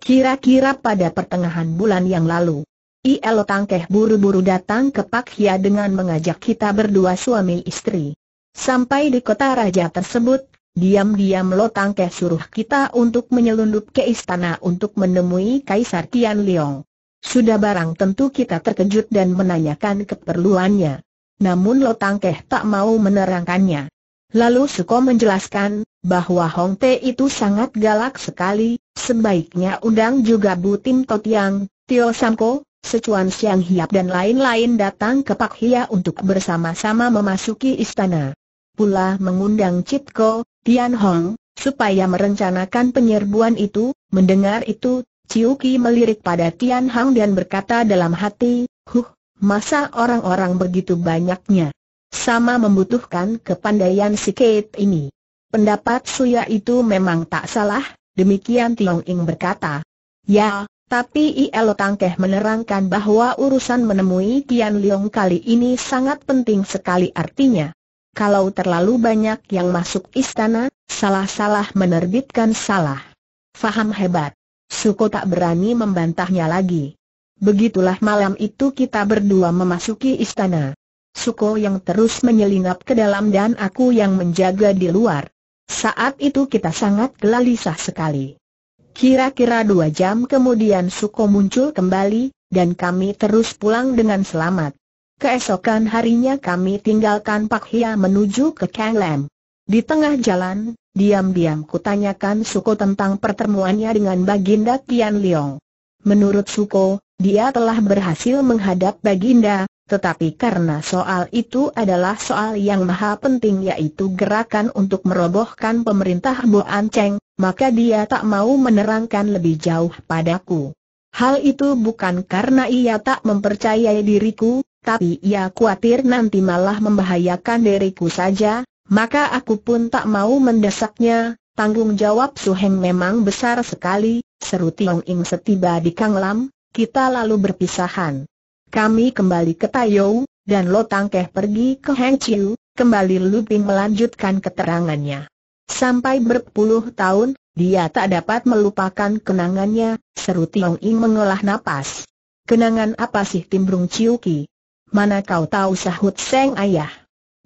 Kira-kira pada pertengahan bulan yang lalu, IL Tangkeh buru-buru datang ke Pak Hia dengan mengajak kita berdua suami istri. Sampai di kota raja tersebut, diam-diam Lo Tangkeh suruh kita untuk menyelundup ke istana untuk menemui Kaisar Tian Leong. Sudah barang tentu kita terkejut dan menanyakan keperluannya. Namun Lo Tangkeh tak mau menerangkannya. Lalu Suko menjelaskan, bahwa Hong Te itu sangat galak sekali, sebaiknya undang juga Bu Tim Totiang, Tio Samko, Secuan Siang Hiap dan lain-lain datang ke Pak Hia untuk bersama-sama memasuki istana. Pula mengundang Ko, Tian Hong, supaya merencanakan penyerbuan itu, mendengar itu, Ki melirik pada Tian Hong dan berkata dalam hati, huh, masa orang-orang begitu banyaknya. Sama membutuhkan kepandaian si Kate ini. Pendapat Suya itu memang tak salah, demikian Tiong Ing berkata. Ya, tapi IL Tangkeh menerangkan bahwa urusan menemui Tian Leong kali ini sangat penting sekali artinya. Kalau terlalu banyak yang masuk istana, salah-salah menerbitkan salah. Faham hebat. Suko tak berani membantahnya lagi. Begitulah malam itu kita berdua memasuki istana. Suko yang terus menyelinap ke dalam dan aku yang menjaga di luar. Saat itu kita sangat gelisah sekali. Kira-kira dua jam kemudian Suko muncul kembali, dan kami terus pulang dengan selamat. Keesokan harinya kami tinggalkan Pak Hia menuju ke Kang Lam. Di tengah jalan, diam-diam kutanyakan Suko tentang pertemuannya dengan Baginda Tian Liong. Menurut Suko, dia telah berhasil menghadap Baginda, tetapi karena soal itu adalah soal yang maha penting yaitu gerakan untuk merobohkan pemerintah Bu Cheng, maka dia tak mau menerangkan lebih jauh padaku. Hal itu bukan karena ia tak mempercayai diriku, tapi ia khawatir nanti malah membahayakan diriku saja, maka aku pun tak mau mendesaknya. Tanggung jawab Su Heng memang besar sekali, seru Tiong Ing setiba di Kang Lam, kita lalu berpisahan. Kami kembali ke Taiyou, dan Lo Tangkeh pergi ke Hang Chiu, kembali Ping melanjutkan keterangannya. Sampai berpuluh tahun, dia tak dapat melupakan kenangannya, seru Tiong Ing mengolah napas. Kenangan apa sih timbrung Ciuki? Mana kau tahu sahut Seng Ayah?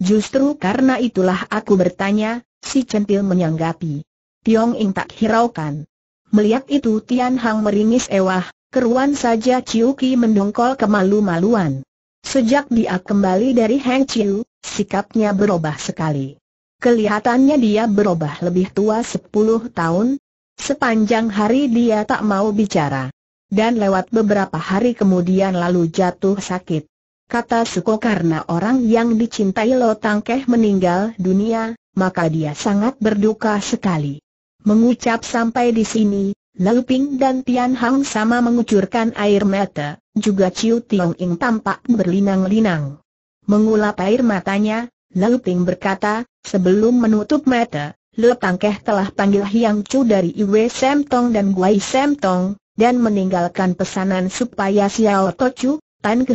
Justru karena itulah aku bertanya, si centil menyanggapi. Tiong Ing tak hiraukan. Melihat itu Tian Hang meringis ewah, Keruan saja Chiu Ki mendongkol kemalu-maluan. Sejak dia kembali dari Hang Chiu, sikapnya berubah sekali. Kelihatannya dia berubah lebih tua 10 tahun. Sepanjang hari dia tak mau bicara. Dan lewat beberapa hari kemudian lalu jatuh sakit. Kata Suko karena orang yang dicintai Lo Tangkeh meninggal dunia, maka dia sangat berduka sekali. Mengucap sampai di sini, Lau Ping dan Tian Hang sama mengucurkan air mata, juga Ciu Tiong Ing tampak berlinang-linang. Mengulap air matanya, Lau Ping berkata, sebelum menutup mata, Le Tangkeh telah panggil Hiang Chu dari Iwe Semtong dan Guai Semtong, dan meninggalkan pesanan supaya Xiao Tocu, Tan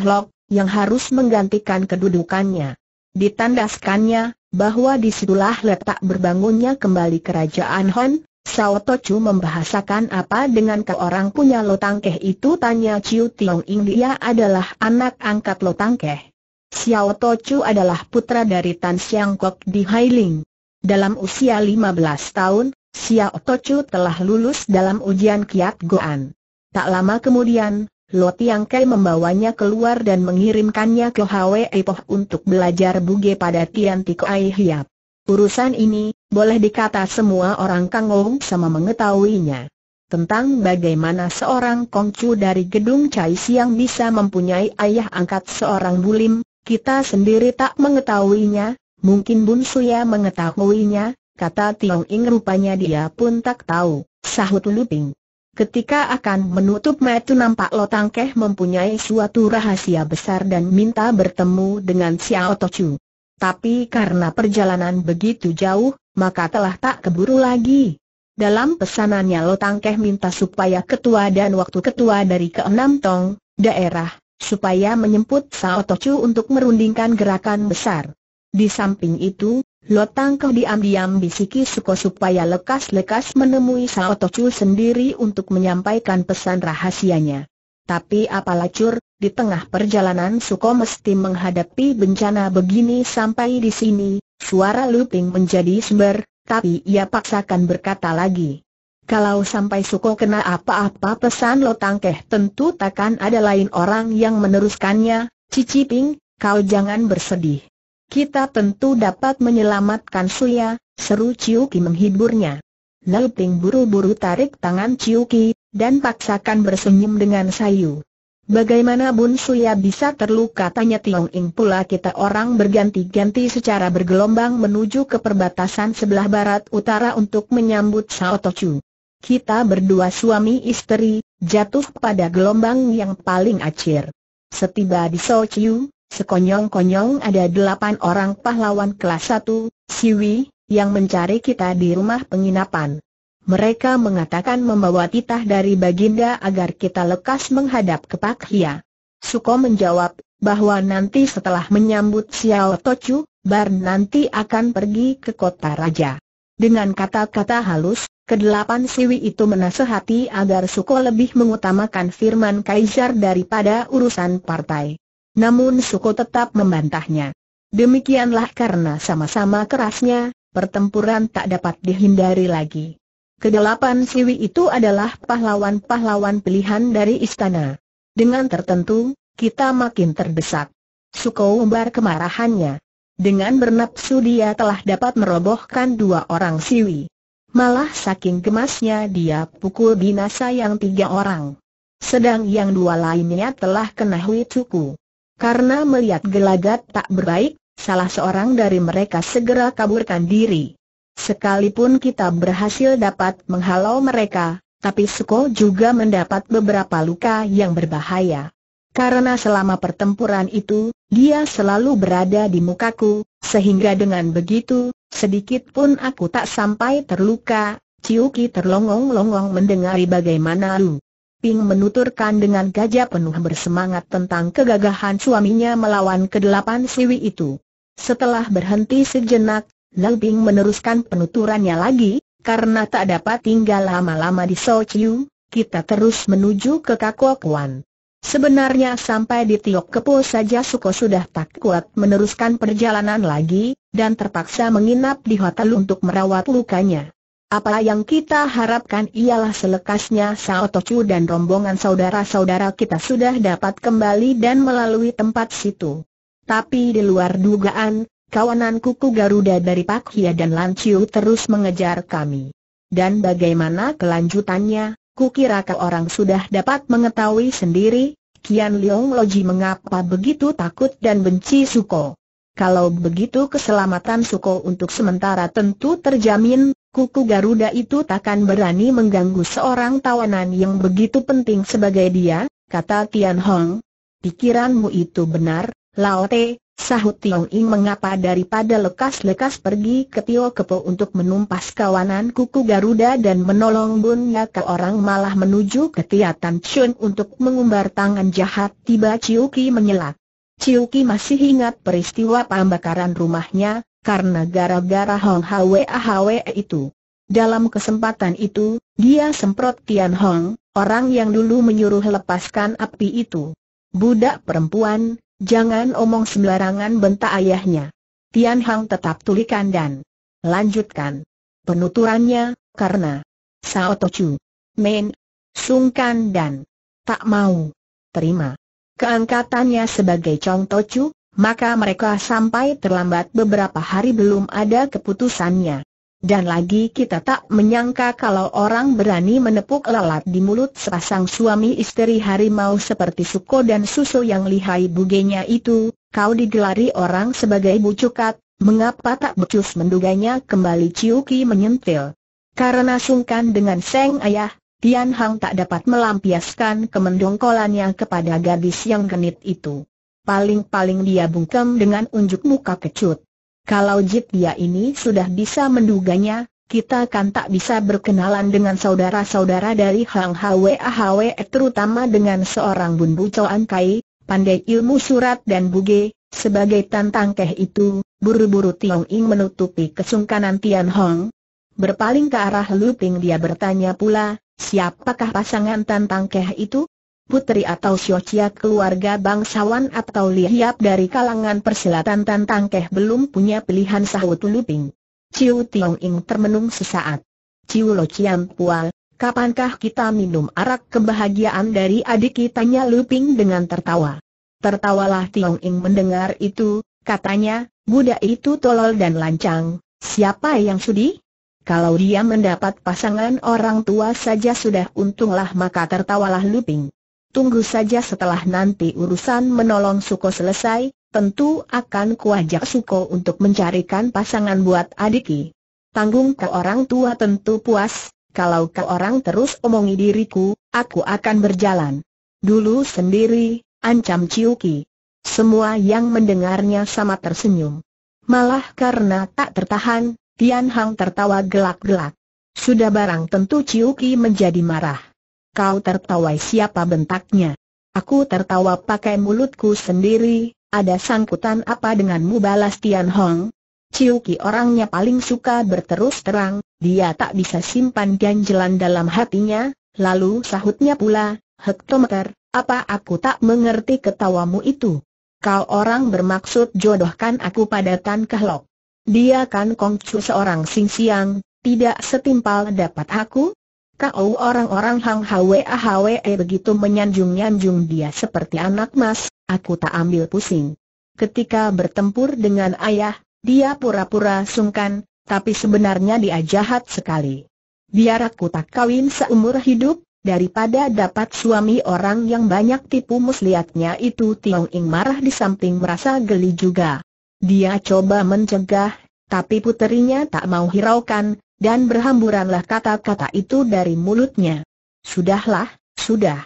yang harus menggantikan kedudukannya. Ditandaskannya, bahwa disitulah letak berbangunnya kembali kerajaan Hon, Sao Chu membahasakan apa dengan ke orang punya Keh itu tanya Ciu Tiong Ing dia adalah anak angkat Lotangkeh. Xiao Chu adalah putra dari Tan Siang Kok di Hai Ling. Dalam usia 15 tahun, Xiao Chu telah lulus dalam ujian Kiat Goan. Tak lama kemudian, Lo Tiang membawanya keluar dan mengirimkannya ke Hwe Ipoh untuk belajar buge pada Tian Tiko Ai Hiap. Urusan ini, boleh dikata semua orang Kang sama mengetahuinya. Tentang bagaimana seorang kongcu dari gedung Cai Siang bisa mempunyai ayah angkat seorang bulim, kita sendiri tak mengetahuinya, mungkin Bun Suya mengetahuinya, kata Tiong Ing rupanya dia pun tak tahu, sahut Luping. Ketika akan menutup metu nampak Lotangkeh mempunyai suatu rahasia besar dan minta bertemu dengan Xiao Tochu tapi karena perjalanan begitu jauh, maka telah tak keburu lagi. Dalam pesanannya Lotangkeh Keh minta supaya ketua dan waktu ketua dari keenam tong, daerah, supaya menyemput Sao Tocu untuk merundingkan gerakan besar. Di samping itu, Lotangkeh Keh diam-diam bisiki Suko supaya lekas-lekas menemui Sao Tocu sendiri untuk menyampaikan pesan rahasianya. Tapi apalah cur, di tengah perjalanan Suko mesti menghadapi bencana begini sampai di sini, suara Luping menjadi sumber, tapi ia paksakan berkata lagi. Kalau sampai Suko kena apa-apa pesan Lo Tangkeh tentu takkan ada lain orang yang meneruskannya, Cici Ping, kau jangan bersedih. Kita tentu dapat menyelamatkan Suya, seru Ciuki menghiburnya. Nelping buru-buru tarik tangan Ciuki, dan paksakan bersenyum dengan sayu. Bagaimana Bun Suya bisa terluka tanya Tiong Ing pula kita orang berganti-ganti secara bergelombang menuju ke perbatasan sebelah barat utara untuk menyambut Sao Tochu. Kita berdua suami istri, jatuh pada gelombang yang paling acir. Setiba di Sao Chiu, sekonyong-konyong ada delapan orang pahlawan kelas satu, Siwi, yang mencari kita di rumah penginapan. Mereka mengatakan membawa titah dari Baginda agar kita lekas menghadap ke Pak Hia. Suko menjawab, bahwa nanti setelah menyambut Xiao Tochu, Bar nanti akan pergi ke kota raja. Dengan kata-kata halus, kedelapan siwi itu menasehati agar Suko lebih mengutamakan firman Kaisar daripada urusan partai. Namun Suko tetap membantahnya. Demikianlah karena sama-sama kerasnya, pertempuran tak dapat dihindari lagi kedelapan siwi itu adalah pahlawan-pahlawan pilihan dari istana. Dengan tertentu, kita makin terdesak. Suko umbar kemarahannya. Dengan bernapsu dia telah dapat merobohkan dua orang siwi. Malah saking gemasnya dia pukul binasa yang tiga orang. Sedang yang dua lainnya telah kena hui cuku. Karena melihat gelagat tak berbaik, salah seorang dari mereka segera kaburkan diri. Sekalipun kita berhasil dapat menghalau mereka, tapi Suko juga mendapat beberapa luka yang berbahaya. Karena selama pertempuran itu, dia selalu berada di mukaku, sehingga dengan begitu, sedikit pun aku tak sampai terluka, Ciuki terlongong-longong mendengari bagaimana Lu. Ping menuturkan dengan gajah penuh bersemangat tentang kegagahan suaminya melawan kedelapan siwi itu. Setelah berhenti sejenak, Bing meneruskan penuturannya lagi, karena tak dapat tinggal lama-lama di Chiu, kita terus menuju ke Kuan. Sebenarnya sampai di Tiok Kepo saja Suko sudah tak kuat meneruskan perjalanan lagi, dan terpaksa menginap di hotel untuk merawat lukanya. Apa yang kita harapkan ialah selekasnya Sao Tochu dan rombongan saudara-saudara kita sudah dapat kembali dan melalui tempat situ. Tapi di luar dugaan, Kawanan kuku Garuda dari Pak Hia dan Lan Chiu terus mengejar kami. Dan bagaimana kelanjutannya, kukira ke orang sudah dapat mengetahui sendiri, Kian Leong Loji mengapa begitu takut dan benci Suko. Kalau begitu keselamatan Suko untuk sementara tentu terjamin, kuku Garuda itu takkan berani mengganggu seorang tawanan yang begitu penting sebagai dia, kata Tian Hong. Pikiranmu itu benar, Lao Te, Sahut Tiong Ing mengapa daripada lekas-lekas pergi ke Tio Kepo untuk menumpas kawanan kuku Garuda dan menolong Bunya ke orang malah menuju ke Tia Tan Chun untuk mengumbar tangan jahat tiba Ciuki Chiu Ciuki masih ingat peristiwa pembakaran rumahnya, karena gara-gara Hong Hwe Ahwe itu. Dalam kesempatan itu, dia semprot Tian Hong, orang yang dulu menyuruh lepaskan api itu. Budak perempuan, Jangan omong sembarangan bentak ayahnya. Tian Hang tetap tulikan dan lanjutkan penuturannya, karena Sao Tochu, Men, Sungkan dan tak mau terima keangkatannya sebagai Chong Tochu, maka mereka sampai terlambat beberapa hari belum ada keputusannya. Dan lagi kita tak menyangka kalau orang berani menepuk lalat di mulut sepasang suami istri harimau seperti Suko dan susu yang lihai bugenya itu, kau digelari orang sebagai bucukat, mengapa tak becus menduganya kembali Ciuki menyentil. Karena sungkan dengan Seng Ayah, Tian Hang tak dapat melampiaskan kemendongkolannya kepada gadis yang genit itu. Paling-paling dia bungkam dengan unjuk muka kecut. Kalau Jit dia ini sudah bisa menduganya, kita kan tak bisa berkenalan dengan saudara-saudara dari Hang Hwe Ahwe terutama dengan seorang Bun Bu Choan Kai, pandai ilmu surat dan buge, sebagai tantang keh itu, buru-buru Tiong Ing menutupi kesungkanan Tian Hong. Berpaling ke arah Lu Ping dia bertanya pula, siapakah pasangan tantang keh itu? putri atau siocia keluarga bangsawan atau lihiap dari kalangan persilatan Tan Tangkeh belum punya pilihan sahut Luping. Ciu Tiong Ing termenung sesaat. Ciu Lo Chiam Pual, kapankah kita minum arak kebahagiaan dari adik kitanya Luping dengan tertawa. Tertawalah Tiong Ing mendengar itu, katanya, budak itu tolol dan lancang, siapa yang sudi? Kalau dia mendapat pasangan orang tua saja sudah untunglah maka tertawalah Luping tunggu saja setelah nanti urusan menolong Suko selesai, tentu akan kuajak Suko untuk mencarikan pasangan buat adiki. Tanggung ke orang tua tentu puas, kalau ke orang terus omongi diriku, aku akan berjalan. Dulu sendiri, ancam Ciuki. Semua yang mendengarnya sama tersenyum. Malah karena tak tertahan, Tian Hang tertawa gelak-gelak. Sudah barang tentu Ciuki menjadi marah. Kau tertawa siapa bentaknya? Aku tertawa pakai mulutku sendiri, ada sangkutan apa denganmu balas Tian Hong? Ciuki orangnya paling suka berterus terang, dia tak bisa simpan ganjelan dalam hatinya, lalu sahutnya pula, hektometer, apa aku tak mengerti ketawamu itu? Kau orang bermaksud jodohkan aku pada Tan Kehlok. Dia kan Kongcu seorang sing siang, tidak setimpal dapat aku? Kau orang-orang Hang Hwe Hwe ah eh, begitu menyanjung-nyanjung dia seperti anak mas, aku tak ambil pusing. Ketika bertempur dengan ayah, dia pura-pura sungkan, tapi sebenarnya dia jahat sekali. Biar aku tak kawin seumur hidup, daripada dapat suami orang yang banyak tipu muslihatnya itu Tiong Ing marah di samping merasa geli juga. Dia coba mencegah, tapi puterinya tak mau hiraukan, dan berhamburanlah kata-kata itu dari mulutnya. Sudahlah, sudah.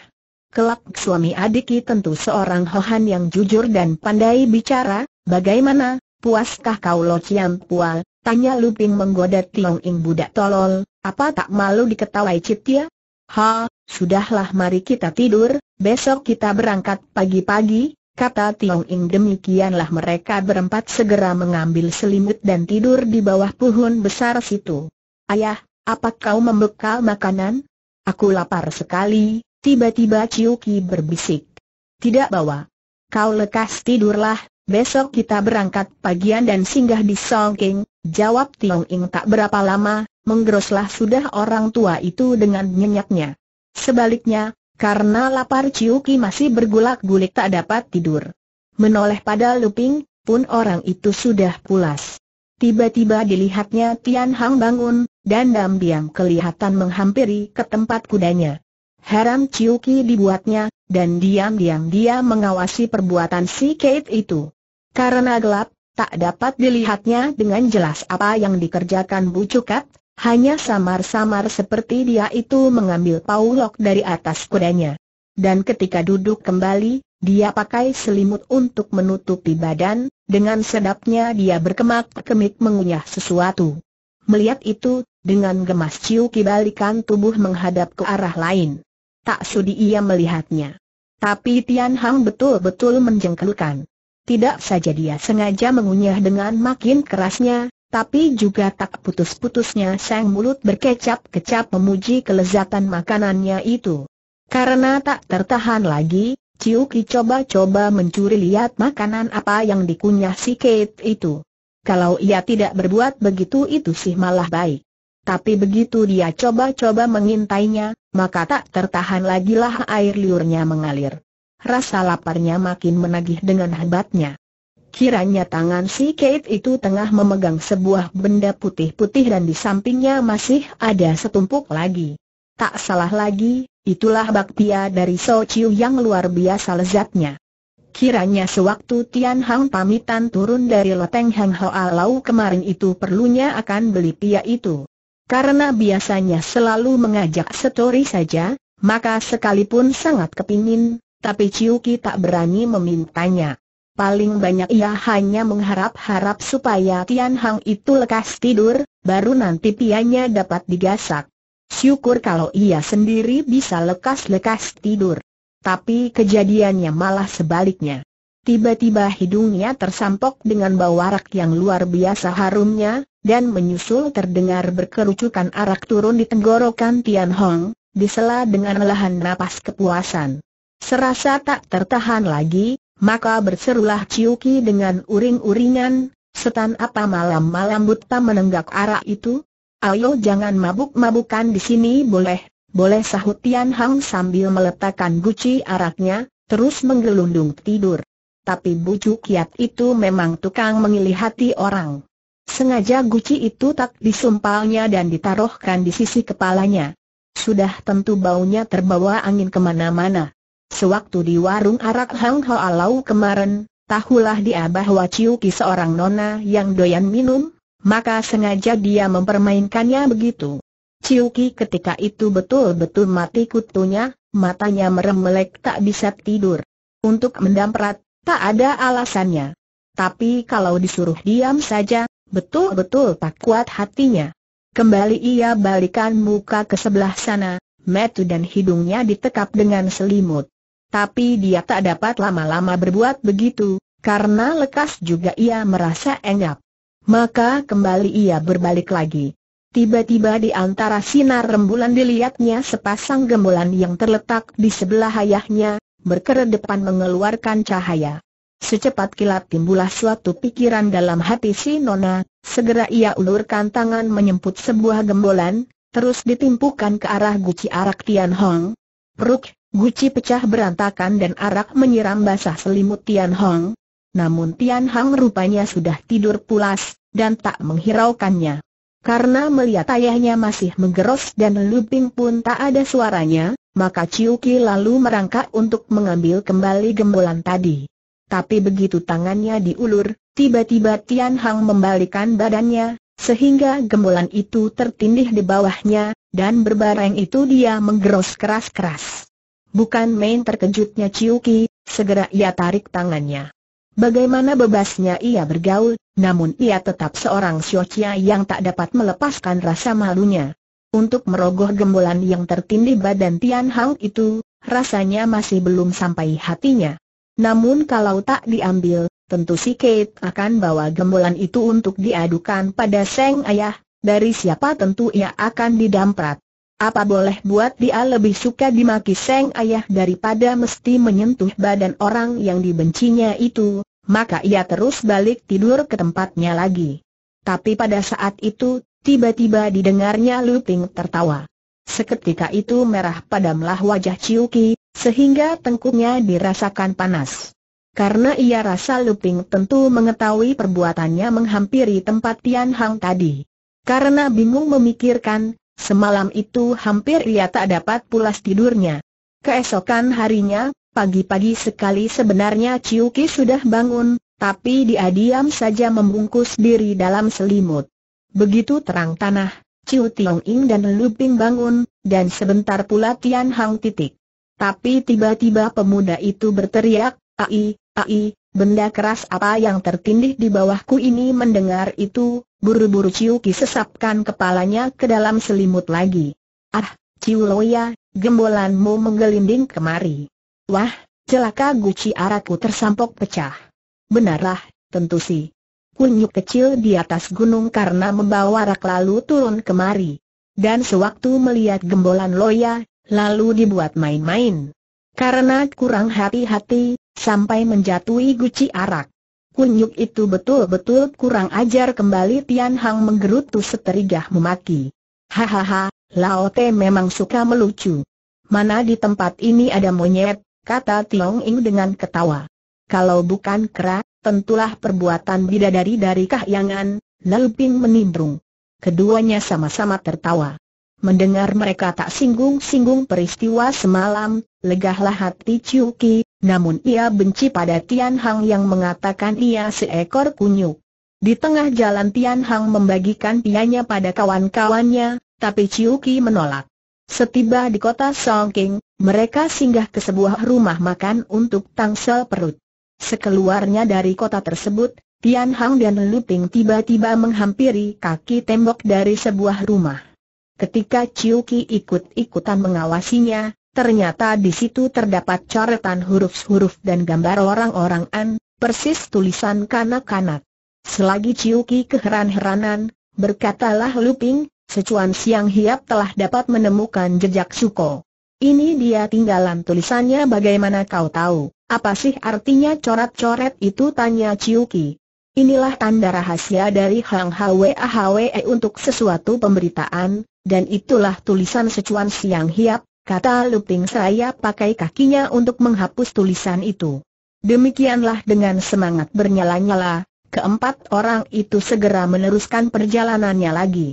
Kelak suami adiki tentu seorang Hohan yang jujur dan pandai bicara, bagaimana, puaskah kau Lo cian Pua? Tanya Luping menggoda Tiong Ing budak tolol, apa tak malu diketawai Ciptia? Ha, sudahlah mari kita tidur, besok kita berangkat pagi-pagi, kata Tiong Ing demikianlah mereka berempat segera mengambil selimut dan tidur di bawah puhun besar situ. Ayah, apa kau membekal makanan? Aku lapar sekali, tiba-tiba Ciuki berbisik. Tidak bawa. Kau lekas tidurlah, besok kita berangkat pagian dan singgah di Songking, jawab Tiong Ing tak berapa lama, menggeroslah sudah orang tua itu dengan nyenyaknya. Sebaliknya, karena lapar Ciuki masih bergulak-gulik tak dapat tidur. Menoleh pada Luping, pun orang itu sudah pulas. Tiba-tiba dilihatnya Tian Hang bangun, dan Dam diam kelihatan menghampiri ke tempat kudanya. Haram Ciuki dibuatnya, dan diam-diam dia mengawasi perbuatan si Kate itu. Karena gelap, tak dapat dilihatnya dengan jelas apa yang dikerjakan Bu Cukat, hanya samar-samar seperti dia itu mengambil paulok dari atas kudanya dan ketika duduk kembali, dia pakai selimut untuk menutupi badan, dengan sedapnya dia berkemak-kemik mengunyah sesuatu. Melihat itu, dengan gemas Ciu kibalikan tubuh menghadap ke arah lain. Tak sudi ia melihatnya. Tapi Tian Hang betul-betul menjengkelkan. Tidak saja dia sengaja mengunyah dengan makin kerasnya, tapi juga tak putus-putusnya sang mulut berkecap-kecap memuji kelezatan makanannya itu. Karena tak tertahan lagi, Ciuki coba-coba mencuri lihat makanan apa yang dikunyah si Kate itu. Kalau ia tidak berbuat begitu itu sih malah baik. Tapi begitu dia coba-coba mengintainya, maka tak tertahan lagi lah air liurnya mengalir. Rasa laparnya makin menagih dengan hebatnya. Kiranya tangan si Kate itu tengah memegang sebuah benda putih-putih dan di sampingnya masih ada setumpuk lagi. Tak salah lagi, itulah bakpia dari Chiu yang luar biasa lezatnya. Kiranya sewaktu Tian Hang pamitan turun dari Leteng Hang Hoa Lau kemarin itu perlunya akan beli pia itu. Karena biasanya selalu mengajak setori saja, maka sekalipun sangat kepingin, tapi Ki tak berani memintanya. Paling banyak ia hanya mengharap-harap supaya Tian Hang itu lekas tidur, baru nanti pianya dapat digasak. Syukur kalau ia sendiri bisa lekas-lekas tidur. Tapi kejadiannya malah sebaliknya. Tiba-tiba hidungnya tersampok dengan bau arak yang luar biasa harumnya, dan menyusul terdengar berkerucukan arak turun di tenggorokan Tian Hong, disela dengan lahan napas kepuasan. Serasa tak tertahan lagi, maka berserulah Ciuki dengan uring-uringan, setan apa malam-malam buta menenggak arak itu, Ayo jangan mabuk-mabukan di sini boleh, boleh sahut Tian Hang sambil meletakkan guci araknya, terus menggelundung tidur. Tapi bucu kiat itu memang tukang mengilihati orang. Sengaja guci itu tak disumpalnya dan ditaruhkan di sisi kepalanya. Sudah tentu baunya terbawa angin kemana-mana. Sewaktu di warung arak Hang Hoa Alau kemarin, tahulah dia bahwa Ciuki seorang nona yang doyan minum, maka sengaja dia mempermainkannya begitu. Ciuki ketika itu betul-betul mati kutunya, matanya meremelek tak bisa tidur. Untuk mendamprat, tak ada alasannya. Tapi kalau disuruh diam saja, betul-betul tak kuat hatinya. Kembali ia balikan muka ke sebelah sana, metu dan hidungnya ditekap dengan selimut. Tapi dia tak dapat lama-lama berbuat begitu, karena lekas juga ia merasa engap. Maka kembali ia berbalik lagi. Tiba-tiba di antara sinar rembulan dilihatnya sepasang gemulan yang terletak di sebelah ayahnya, berkeredepan mengeluarkan cahaya. Secepat kilat timbullah suatu pikiran dalam hati si Nona, segera ia ulurkan tangan menyemput sebuah gembolan, terus ditimpukan ke arah guci arak Tian Hong. Peruk, guci pecah berantakan dan arak menyiram basah selimut Tian Hong. Namun Tian Hong rupanya sudah tidur pulas, dan tak menghiraukannya. Karena melihat ayahnya masih menggeros dan Luping pun tak ada suaranya, maka Ciuki lalu merangkak untuk mengambil kembali gembolan tadi. Tapi begitu tangannya diulur, tiba-tiba Tian Hang membalikan badannya, sehingga gembolan itu tertindih di bawahnya, dan berbareng itu dia menggeros keras-keras. Bukan main terkejutnya Ciuki, segera ia tarik tangannya. Bagaimana bebasnya ia bergaul, namun ia tetap seorang Siocia yang tak dapat melepaskan rasa malunya. Untuk merogoh gembolan yang tertindih badan Tian Hang itu, rasanya masih belum sampai hatinya. Namun kalau tak diambil, tentu si Kate akan bawa gembolan itu untuk diadukan pada Seng Ayah, dari siapa tentu ia akan didamprat. Apa boleh buat dia lebih suka dimaki Seng Ayah daripada mesti menyentuh badan orang yang dibencinya itu, maka ia terus balik tidur ke tempatnya lagi. Tapi pada saat itu, tiba-tiba didengarnya Luping tertawa. Seketika itu merah padamlah wajah Ciuki, sehingga tengkuknya dirasakan panas. Karena ia rasa Luping tentu mengetahui perbuatannya menghampiri tempat Tian Hang tadi. Karena bingung memikirkan, semalam itu hampir ia tak dapat pulas tidurnya. Keesokan harinya, Pagi-pagi sekali sebenarnya Ciuki sudah bangun, tapi dia diam saja membungkus diri dalam selimut. Begitu terang tanah, Ciu Tiong Ing dan Lu bangun, dan sebentar pula Tian Hang titik. Tapi tiba-tiba pemuda itu berteriak, Ai, ai, benda keras apa yang tertindih di bawahku ini mendengar itu, buru-buru Ciuki sesapkan kepalanya ke dalam selimut lagi. Ah, Ciu Loya, gembolanmu menggelinding kemari. Wah, celaka guci arakku tersampok pecah. Benarlah, tentu sih. Kunyuk kecil di atas gunung karena membawa rak lalu turun kemari. Dan sewaktu melihat gembolan loya, lalu dibuat main-main. Karena kurang hati-hati, sampai menjatuhi guci arak. Kunyuk itu betul-betul kurang ajar kembali Tian Hang menggerutu seterigah memaki. Hahaha, Lao Te memang suka melucu. Mana di tempat ini ada monyet, kata Tiong Ing dengan ketawa. Kalau bukan kera, tentulah perbuatan bidadari dari Kahyangan, Lelping menimbrung. Keduanya sama-sama tertawa. Mendengar mereka tak singgung-singgung peristiwa semalam, legahlah hati Chiu Ki, namun ia benci pada Tian Hang yang mengatakan ia seekor kunyuk. Di tengah jalan Tian Hang membagikan pianya pada kawan-kawannya, tapi Chiu Ki menolak. Setiba di kota Song King. Mereka singgah ke sebuah rumah makan untuk tangsel perut. Sekeluarnya dari kota tersebut, Tian Hang dan Lu Ping tiba-tiba menghampiri kaki tembok dari sebuah rumah. Ketika Chiu Ki ikut-ikutan mengawasinya, ternyata di situ terdapat coretan huruf-huruf dan gambar orang-orang An, persis tulisan kanak-kanak. Selagi Chiu Ki keheran-heranan, berkatalah Lu Ping, secuan siang hiap telah dapat menemukan jejak Suko. Ini dia tinggalan tulisannya bagaimana kau tahu, apa sih artinya coret-coret itu tanya Ciuki. Inilah tanda rahasia dari Hang Hwe Hwe untuk sesuatu pemberitaan, dan itulah tulisan secuan siang hiap, kata Luping saya pakai kakinya untuk menghapus tulisan itu. Demikianlah dengan semangat bernyala-nyala, keempat orang itu segera meneruskan perjalanannya lagi.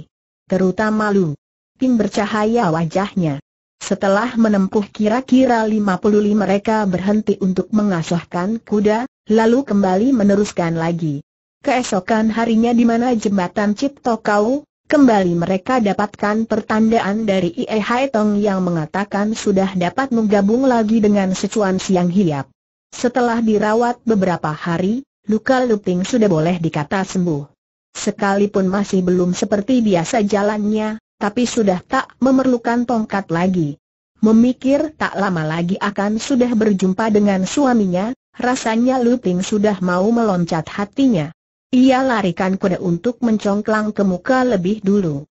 Terutama Lu. Ping bercahaya wajahnya. Setelah menempuh kira-kira 50 mereka berhenti untuk mengasahkan kuda, lalu kembali meneruskan lagi. Keesokan harinya di mana jembatan Cipto Kau, kembali mereka dapatkan pertandaan dari Ie Hai Tong yang mengatakan sudah dapat menggabung lagi dengan secuan siang hiap. Setelah dirawat beberapa hari, luka luting sudah boleh dikata sembuh. Sekalipun masih belum seperti biasa jalannya, tapi sudah tak memerlukan tongkat lagi. Memikir tak lama lagi akan sudah berjumpa dengan suaminya, rasanya Luting sudah mau meloncat hatinya. Ia larikan kuda untuk mencongklang ke muka lebih dulu.